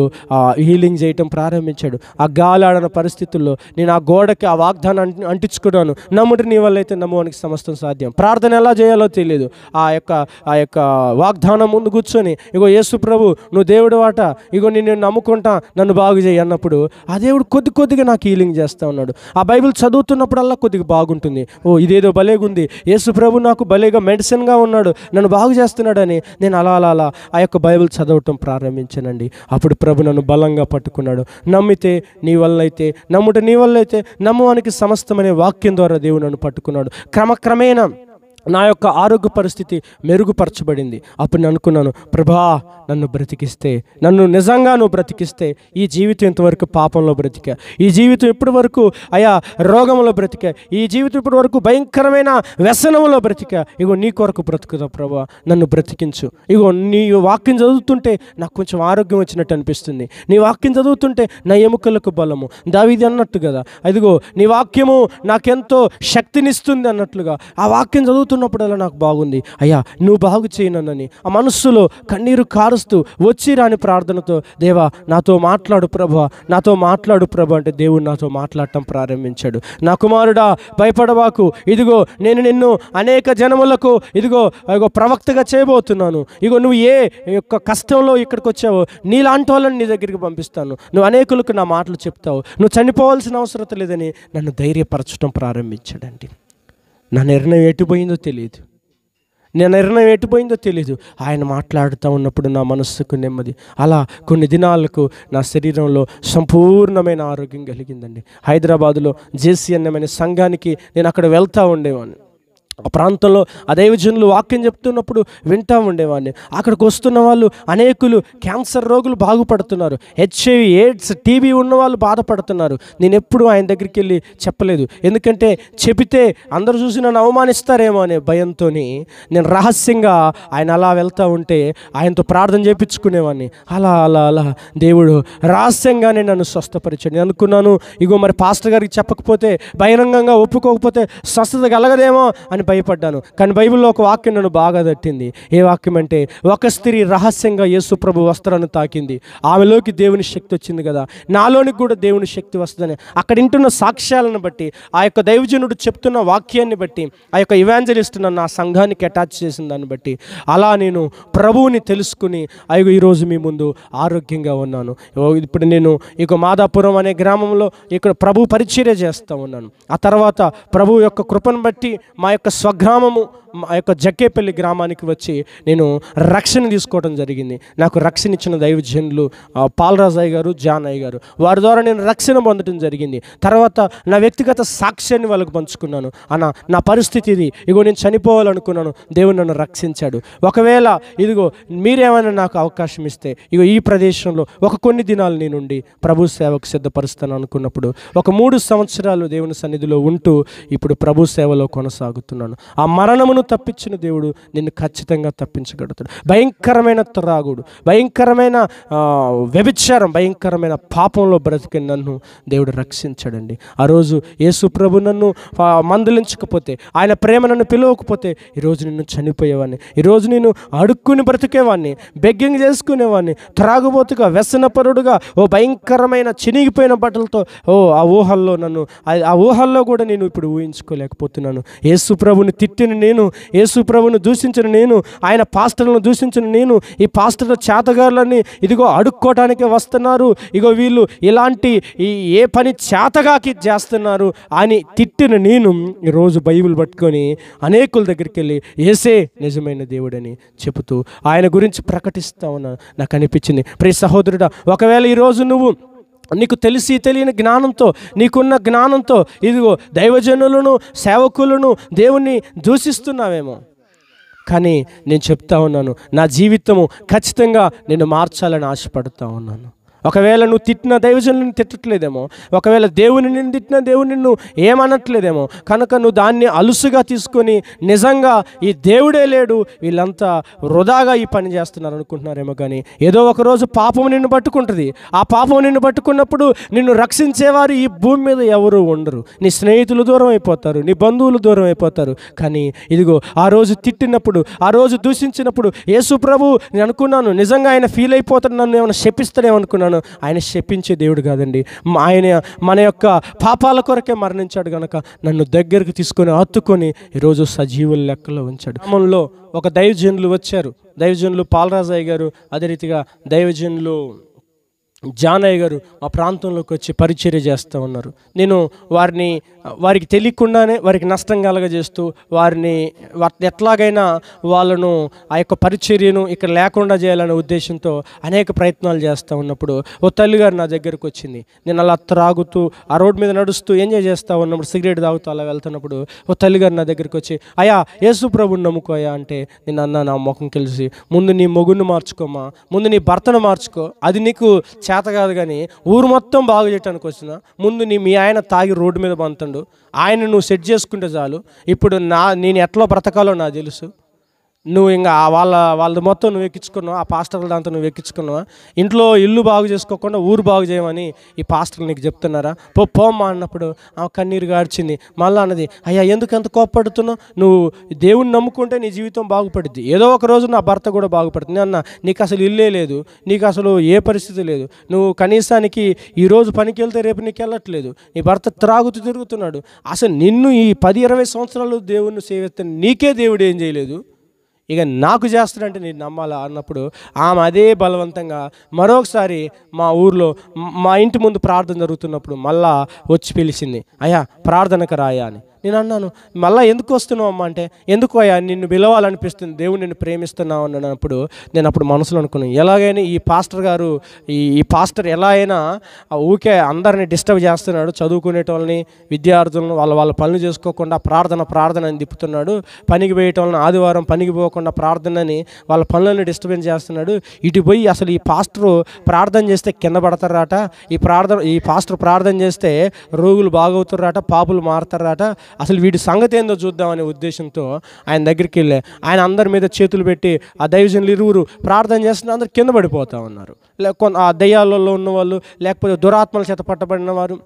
హీలింగ్ చేయటం ప్రారంభించాడు ఆ గాలాడన పరిస్థితుల్లో నేను ఆ గోడకి ఆ వాగ్దానం అంటించుకున్నాను నమ్ముడి నీ వల్ల అయితే నమ్మువానికి సమస్తం సాధ్యం ప్రార్థన ఎలా చేయాలో తెలియదు ఆ యొక్క ఆ యొక్క వాగ్దానం ముందు కూర్చొని ఇగో యేసుప్రభు ప్రభు నువ్వు దేవుడు వాట ఇగో నేను నమ్ముకుంటా నన్ను బాగు చేయి అన్నప్పుడు ఆ దేవుడు కొద్ది కొద్దిగా నాకు హీలింగ్ చేస్తూ ఉన్నాడు ఆ బైబిల్ చదువుతున్నప్పుడల్లా కొద్దిగా బాగుంటుంది ఓ ఇదేదో బలేగుంది యేసు ప్రభు నాకు భలేగా మెడిసిన్గా ఉన్నాడు నన్ను బాగు చేస్తున్నాడని నేను అలా అలా అలా ఆ యొక్క బైబిల్ చదవటం ప్రారంభించానండి అప్పుడు ప్రభు నన్ను బలంగా పట్టుకున్నాడు నమ్మితే నీ వల్ల అయితే నమ్ముట నీ వల్ల అయితే నమ్మువానికి సమస్తమనే వాక్యం ద్వారా దేవుడు నన్ను పట్టుకున్నాడు క్రమక్రమేణా నా యొక్క ఆరోగ్య పరిస్థితి మెరుగుపరచబడింది అప్పుడు నేను అనుకున్నాను ప్రభా నన్ను బ్రతికిస్తే నన్ను నిజంగా నువ్వు బ్రతికిస్తే ఈ జీవితం ఇంతవరకు పాపంలో బ్రతికా ఈ జీవితం ఇప్పటి వరకు అయా రోగంలో బ్రతికా ఈ జీవితం ఇప్పటి వరకు భయంకరమైన వ్యసనంలో బ్రతికా ఇగో నీ కొరకు బ్రతుకుదా ప్రభా నన్ను బ్రతికించు ఇగో నీ వాక్యం చదువుతుంటే నాకు కొంచెం ఆరోగ్యం వచ్చినట్టు అనిపిస్తుంది నీ వాక్యం చదువుతుంటే నా ఎముకలకు బలము దావిది అన్నట్టు కదా అదిగో నీ వాక్యము నాకెంతో శక్తినిస్తుంది అన్నట్లుగా ఆ వాక్యం చదువుతుంటే వస్తున్నప్పుడల్లా నాకు బాగుంది అయ్యా నువ్వు బాగు చేయనని ఆ మనస్సులో కన్నీరు కారుస్తూ వచ్చి రాని ప్రార్థనతో దేవా నాతో మాట్లాడు ప్రభు నాతో మాట్లాడు ప్రభు అంటే దేవుడు నాతో మాట్లాడటం ప్రారంభించాడు నా కుమారుడా భయపడవాకు ఇదిగో నేను నిన్ను అనేక జనములకు ఇదిగో ఇదిగో ప్రవక్తగా చేయబోతున్నాను ఇగో నువ్వు ఏ యొక్క కష్టంలో ఇక్కడికి వచ్చావో నీలాంటి వాళ్ళని నీ దగ్గరికి పంపిస్తాను నువ్వు అనేకులకు నా మాటలు చెప్తావు నువ్వు చనిపోవాల్సిన అవసరం లేదని నన్ను ధైర్యపరచడం ప్రారంభించాడండి నా నిర్ణయం ఎటుపోయిందో తెలియదు నా నిర్ణయం ఎటుపోయిందో తెలియదు ఆయన మాట్లాడుతూ ఉన్నప్పుడు నా మనస్సుకు నెమ్మది అలా కొన్ని దినాలకు నా శరీరంలో సంపూర్ణమైన ఆరోగ్యం కలిగిందండి హైదరాబాదులో జేసీఎన్ఎం అనే సంఘానికి నేను అక్కడ వెళ్తూ ఉండేవాడిని ఆ ప్రాంతంలో అదేవిజనులు వాక్యం చెప్తున్నప్పుడు వింటా ఉండేవాడిని అక్కడికి వస్తున్న వాళ్ళు అనేకులు క్యాన్సర్ రోగులు బాగుపడుతున్నారు హెచ్ఐవి ఎయిడ్స్ టీబీ ఉన్నవాళ్ళు బాధపడుతున్నారు నేను ఎప్పుడూ ఆయన దగ్గరికి వెళ్ళి చెప్పలేదు ఎందుకంటే చెబితే అందరు చూసి నన్ను అవమానిస్తారేమో అనే భయంతో నేను రహస్యంగా ఆయన అలా వెళ్తూ ఉంటే ఆయనతో ప్రార్థన చేయించుకునేవాడిని అలా అలా అలా దేవుడు రహస్యంగానే నన్ను స్వస్థపరిచాడు నేను అనుకున్నాను ఇగో మరి పాస్టర్ గారికి చెప్పకపోతే బహిరంగంగా ఒప్పుకోకపోతే స్వస్థత కలగదేమో అని భయపడ్డాను కానీ బైబిల్లో ఒక వాక్యం నన్ను బాగా తట్టింది ఏ వాక్యం అంటే ఒక స్త్రీ రహస్యంగా యేసు ప్రభు వస్త్రాన్ని తాకింది ఆమెలోకి దేవుని శక్తి వచ్చింది కదా నాలోనికి కూడా దేవుని శక్తి వస్తుందని అక్కడ ఇంటున్న సాక్ష్యాలను బట్టి ఆ యొక్క దైవజనుడు చెప్తున్న వాక్యాన్ని బట్టి ఆ యొక్క ఇవాంజలిస్ట్ నన్ను ఆ సంఘానికి అటాచ్ చేసిన దాన్ని బట్టి అలా నేను ప్రభువుని తెలుసుకుని అయ్యో ఈరోజు మీ ముందు ఆరోగ్యంగా ఉన్నాను ఇప్పుడు నేను ఇక మాదాపురం అనే గ్రామంలో ఇక్కడ ప్రభు పరిచర్య చేస్తూ ఉన్నాను ఆ తర్వాత ప్రభు యొక్క కృపను బట్టి మా యొక్క só grama, ఆ యొక్క జక్కేపల్లి గ్రామానికి వచ్చి నేను రక్షణ తీసుకోవడం జరిగింది నాకు రక్షణ ఇచ్చిన దైవజనులు పాలరాజయ్య గారు అయ్య గారు వారి ద్వారా నేను రక్షణ పొందడం జరిగింది తర్వాత నా వ్యక్తిగత సాక్ష్యాన్ని వాళ్ళకు పంచుకున్నాను అన్న నా పరిస్థితి ఇది ఇగో నేను చనిపోవాలనుకున్నాను దేవుడు నన్ను రక్షించాడు ఒకవేళ ఇదిగో మీరేమైనా నాకు అవకాశం ఇస్తే ఇగో ఈ ప్రదేశంలో ఒక కొన్ని దినాలు నేనుండి ప్రభు సేవకు సిద్ధపరుస్తాను అనుకున్నప్పుడు ఒక మూడు సంవత్సరాలు దేవుని సన్నిధిలో ఉంటూ ఇప్పుడు ప్రభు సేవలో కొనసాగుతున్నాను ఆ మరణమును తప్పించిన దేవుడు నిన్ను ఖచ్చితంగా తప్పించగలుగుతాడు భయంకరమైన త్రాగుడు భయంకరమైన వ్యభిచారం భయంకరమైన పాపంలో బ్రతికి నన్ను దేవుడు రక్షించడండి ఆ రోజు యేసు ప్రభు నన్ను మందలించకపోతే ఆయన ప్రేమ నన్ను పిలవకపోతే ఈరోజు నిన్ను చనిపోయేవాడిని ఈరోజు నేను అడుక్కుని బ్రతికేవాడిని బెగ్గింగ్ చేసుకునేవాడిని త్రాగుబోతుగా వ్యసనపరుడుగా ఓ భయంకరమైన చినిగిపోయిన బట్టలతో ఓ ఆ ఊహల్లో నన్ను ఆ ఊహల్లో కూడా నేను ఇప్పుడు ఊహించుకోలేకపోతున్నాను యేసు ప్రభుని తిట్టిన నేను ప్రభుని దూషించిన నేను ఆయన పాస్టర్లను దూషించిన నేను ఈ పాస్టర్ చేతగారులని ఇదిగో అడుక్కోవటానికి వస్తున్నారు ఇగో వీళ్ళు ఇలాంటి ఈ ఏ పని చేతగాకి చేస్తున్నారు అని తిట్టిన నేను ఈరోజు బైబిల్ పట్టుకొని అనేకుల దగ్గరికి వెళ్ళి ఏసే నిజమైన దేవుడని చెబుతూ ఆయన గురించి ప్రకటిస్తా ఉన్నా నాకు అనిపించింది ప్రియ సహోదరుడా ఒకవేళ ఈరోజు నువ్వు నీకు తెలిసి తెలియని జ్ఞానంతో నీకున్న జ్ఞానంతో ఇదిగో దైవజనులను సేవకులను దేవుణ్ణి దూషిస్తున్నావేమో కానీ నేను చెప్తా ఉన్నాను నా జీవితము ఖచ్చితంగా నేను మార్చాలని ఆశపడుతూ ఉన్నాను ఒకవేళ నువ్వు తిట్టిన దైవజనులను తిట్టట్లేదేమో ఒకవేళ దేవుని నిన్ను తిట్టిన దేవుని నిన్ను ఏమనట్లేదేమో కనుక నువ్వు దాన్ని అలుసుగా తీసుకొని నిజంగా ఈ దేవుడే లేడు వీళ్ళంతా వృధాగా ఈ పని చేస్తున్నారు అనుకుంటున్నారేమో కానీ ఏదో ఒకరోజు పాపం నిన్ను పట్టుకుంటుంది ఆ పాపం నిన్ను పట్టుకున్నప్పుడు నిన్ను రక్షించేవారు ఈ భూమి మీద ఎవరు ఉండరు నీ స్నేహితులు దూరం అయిపోతారు నీ బంధువులు దూరం అయిపోతారు కానీ ఇదిగో ఆ రోజు తిట్టినప్పుడు ఆ రోజు దూషించినప్పుడు యేసు ప్రభు నేను అనుకున్నాను నిజంగా ఆయన ఫీల్ నన్ను ఏమైనా శపిస్తాడేమనుకున్నాను మనలను ఆయన శపించే దేవుడు కాదండి ఆయన మన యొక్క పాపాల కొరకే మరణించాడు కనుక నన్ను దగ్గరకు తీసుకొని ఆత్తుకొని ఈరోజు సజీవుల లెక్కలో ఉంచాడు గ్రామంలో ఒక దైవజనులు వచ్చారు దైవజనులు పాలరాజయ్య గారు అదే రీతిగా దైవజనులు జానయ్య గారు మా ప్రాంతంలోకి వచ్చి పరిచర్య చేస్తూ ఉన్నారు నేను వారిని వారికి తెలియకుండానే వారికి నష్టం కలగజేస్తూ వారిని ఎట్లాగైనా వాళ్ళను ఆ యొక్క పరిచర్యను ఇక్కడ లేకుండా చేయాలనే ఉద్దేశంతో అనేక ప్రయత్నాలు చేస్తూ ఉన్నప్పుడు ఓ తల్లి గారు నా దగ్గరకు వచ్చింది నేను అలా త్రాగుతూ ఆ రోడ్డు మీద నడుస్తూ ఎంజాయ్ చేస్తూ ఉన్నప్పుడు సిగరెట్ తాగుతూ అలా వెళ్తున్నప్పుడు ఓ తల్లిగారు నా దగ్గరికి వచ్చి అయా యేసు ప్రభుని నమ్ముకోయా అంటే నేను అన్న నా ముఖం కలిసి ముందు నీ మొగుడిని మార్చుకోమా ముందు నీ భర్తను మార్చుకో అది నీకు చే చేత కాదు కానీ ఊరు మొత్తం బాగు చేయటానికి వచ్చిన ముందు నీ మీ ఆయన తాగి రోడ్డు మీద పంతండు ఆయన నువ్వు సెట్ చేసుకుంటే చాలు ఇప్పుడు నా నేను ఎట్లా బ్రతకాలో నాకు తెలుసు నువ్వు ఇంకా వాళ్ళ వాళ్ళది మొత్తం నువ్వు ఎక్కించుకున్నావు ఆ పాస్టర్ల దాంతో నువ్వు ఎక్కించుకున్నావా ఇంట్లో ఇల్లు బాగు చేసుకోకుండా ఊరు బాగు చేయమని ఈ పాస్టర్లు నీకు చెప్తున్నారా పో పోమ్మా అన్నప్పుడు ఆమె కన్నీరు గాడిచింది మళ్ళీ అన్నది అయ్యా ఎందుకు ఎంత కోప్పడుతున్నావు నువ్వు దేవుణ్ణి నమ్ముకుంటే నీ జీవితం బాగుపడుద్ది ఏదో ఒక రోజు నా భర్త కూడా బాగుపడుతుంది అన్న నీకు అసలు ఇల్లే లేదు నీకు అసలు ఏ పరిస్థితి లేదు నువ్వు కనీసానికి ఈరోజు పనికి వెళ్తే రేపు నీకు వెళ్ళట్లేదు నీ భర్త త్రాగుతూ తిరుగుతున్నాడు అసలు నిన్ను ఈ పది ఇరవై సంవత్సరాలు దేవుణ్ణి సేవిస్తే నీకే దేవుడు ఏం చేయలేదు ఇక నాకు చేస్తాడంటే నేను నమ్మాలా అన్నప్పుడు ఆమె అదే బలవంతంగా మరొకసారి మా ఊర్లో మా ఇంటి ముందు ప్రార్థన జరుగుతున్నప్పుడు మళ్ళా వచ్చి పిలిచింది అయ్యా ప్రార్థనకు రాయా అని నేను అన్నాను మళ్ళీ ఎందుకు వస్తున్నావు అమ్మ అంటే ఎందుకు అయ్యా నిన్ను పిలవాలనిపిస్తుంది దేవుడు నిన్ను ప్రేమిస్తున్నావు అన్నప్పుడు నేను అప్పుడు మనసులో అనుకున్నాను ఎలాగైనా ఈ పాస్టర్ గారు ఈ ఈ పాస్టర్ ఎలా అయినా ఊకే అందరిని డిస్టర్బ్ చేస్తున్నాడు చదువుకునే వాళ్ళని విద్యార్థులను వాళ్ళ వాళ్ళ పనులు చేసుకోకుండా ప్రార్థన ప్రార్థన అని తిప్పుతున్నాడు పనికి పోయేటోళ్ళని ఆదివారం పనికి పోకుండా ప్రార్థనని వాళ్ళ పనులను డిస్టర్బెన్స్ చేస్తున్నాడు ఇటు పోయి అసలు ఈ పాస్టర్ ప్రార్థన చేస్తే కింద పడతారట ఈ ప్రార్థన ఈ పాస్టర్ ప్రార్థన చేస్తే రోగులు బాగవుతారట పాపులు మారుతారట అసలు వీడి సంగతి ఏందో చూద్దామనే ఉద్దేశంతో ఆయన దగ్గరికి వెళ్ళే ఆయన అందరి మీద చేతులు పెట్టి ఆ దైవజనులు ఇరువురు ప్రార్థన చేస్తున్న అందరు కింద పడిపోతూ ఉన్నారు లేకపోతే ఆ దయ్యాలలో ఉన్నవాళ్ళు లేకపోతే దురాత్మల చేత పట్టబడిన వారు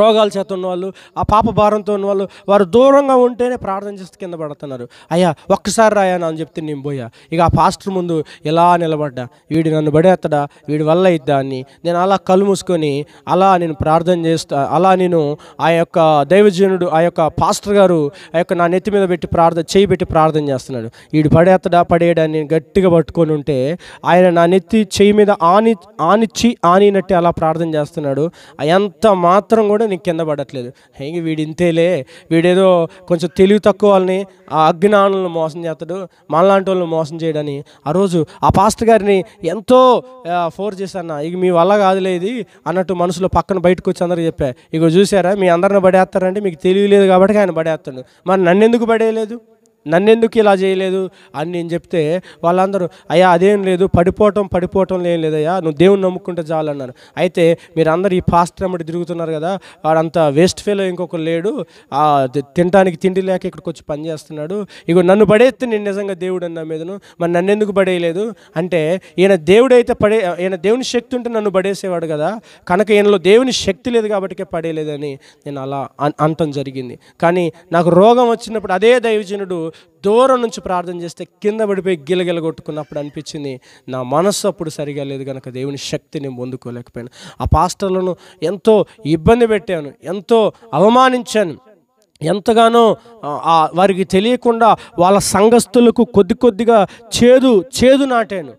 రోగాల చేత ఉన్నవాళ్ళు ఆ పాప భారంతో ఉన్నవాళ్ళు వారు దూరంగా ఉంటేనే ప్రార్థన చేస్తూ కింద పడుతున్నారు అయ్యా ఒక్కసారి రాయా అని చెప్తే నేను పోయా ఇక ఆ పాస్టర్ ముందు ఎలా నిలబడ్డా వీడు నన్ను పడేస్తాడా వీడి వల్ల ఇద్దా అని నేను అలా కళ్ళు మూసుకొని అలా నేను ప్రార్థన చేస్తా అలా నేను ఆ యొక్క దైవజనుడు ఆ యొక్క పాస్టర్ గారు ఆ యొక్క నా నెత్తి మీద పెట్టి ప్రార్థన చేయి పెట్టి ప్రార్థన చేస్తున్నాడు వీడు పడేస్తాడా పడేయడా నేను గట్టిగా పట్టుకొని ఉంటే ఆయన నా నెత్తి చేయి మీద ఆని ఆనిచ్చి ఆనినట్టే అలా ప్రార్థన చేస్తున్నాడు ఎంత మాత్రం కూడా కూడా నీకు కింద పడట్లేదు ఇంక వీడు ఇంతేలే వీడేదో కొంచెం తెలివి తక్కువ వాళ్ళని ఆ అజ్ఞానులను మోసం చేస్తాడు మనలాంటి వాళ్ళని మోసం చేయడని ఆ రోజు ఆ పాస్టర్ గారిని ఎంతో ఫోర్ చేశాను ఇక మీ వల్ల కాదులేదు అన్నట్టు మనసులో పక్కన బయటకు వచ్చి అందరికి చెప్పా ఇక చూసారా మీ అందరిని పడేస్తారంటే మీకు తెలియలేదు కాబట్టి ఆయన పడేస్తాడు మరి నన్ను ఎందుకు పడేయలేదు నన్నెందుకు ఇలా చేయలేదు అని నేను చెప్తే వాళ్ళందరూ అయ్యా అదేం లేదు పడిపోవటం పడిపోవటం లేం లేదయ్యా నువ్వు దేవుని నమ్ముకుంటే చాలన్నాను అయితే మీరందరూ ఈ పాస్టర్ అమ్మడి తిరుగుతున్నారు కదా వాడంతా వేస్ట్ ఫెయిల్ ఇంకొకరు లేడు తినడానికి తిండి లేక ఇక్కడికి వచ్చి పనిచేస్తున్నాడు ఇక నన్ను పడేస్తే నేను నిజంగా దేవుడు అన్న మీదను మరి నన్నెందుకు పడేయలేదు అంటే ఈయన దేవుడైతే పడే ఈయన దేవుని శక్తి ఉంటే నన్ను పడేసేవాడు కదా కనుక ఈయనలో దేవుని శక్తి లేదు కాబట్టి పడేయలేదని నేను అలా అంటం జరిగింది కానీ నాకు రోగం వచ్చినప్పుడు అదే దైవజనుడు దూరం నుంచి ప్రార్థన చేస్తే కింద పడిపోయి గిలగిల కొట్టుకున్నప్పుడు అనిపించింది నా మనస్సు అప్పుడు సరిగా లేదు కనుక దేవుని శక్తిని పొందుకోలేకపోయాను ఆ పాస్టర్లను ఎంతో ఇబ్బంది పెట్టాను ఎంతో అవమానించాను ఎంతగానో వారికి తెలియకుండా వాళ్ళ సంఘస్థులకు కొద్ది కొద్దిగా చేదు చేదు నాటాను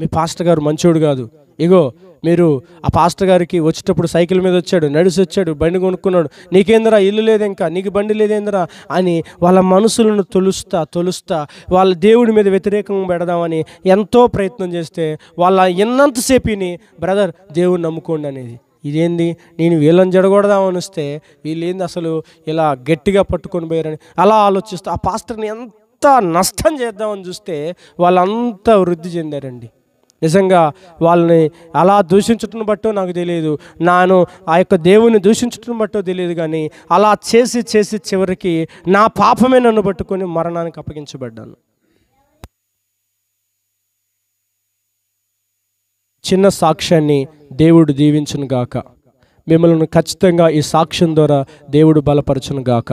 మీ పాస్టర్ గారు మంచోడు కాదు ఇగో మీరు ఆ పాస్టర్ గారికి వచ్చేటప్పుడు సైకిల్ మీద వచ్చాడు నడిసి వచ్చాడు బండి కొనుక్కున్నాడు నీకేందరా ఇల్లు లేదు ఇంకా నీకు బండి లేదేందరా అని వాళ్ళ మనసులను తొలుస్తా తొలుస్తా వాళ్ళ దేవుడి మీద వ్యతిరేకం పెడదామని ఎంతో ప్రయత్నం చేస్తే వాళ్ళ ఎన్నంతసేపుని బ్రదర్ దేవుడు నమ్ముకోండి అనేది ఇదేంది నేను వీళ్ళని జడగొడదామని వస్తే వీళ్ళేంది అసలు ఇలా గట్టిగా పట్టుకొని పోయారని అలా ఆలోచిస్తూ ఆ పాస్టర్ని ఎంత నష్టం చేద్దామని చూస్తే వాళ్ళంతా వృద్ధి చెందారండి నిజంగా వాళ్ళని అలా దూషించటం బట్టో నాకు తెలియదు నాను ఆ యొక్క దేవుని దూషించటం బట్టో తెలియదు కానీ అలా చేసి చేసి చివరికి నా పాపమే నన్ను పట్టుకొని మరణానికి అప్పగించబడ్డాను చిన్న సాక్ష్యాన్ని దేవుడు దీవించను గాక మిమ్మల్ని ఖచ్చితంగా ఈ సాక్ష్యం ద్వారా దేవుడు బలపరచను గాక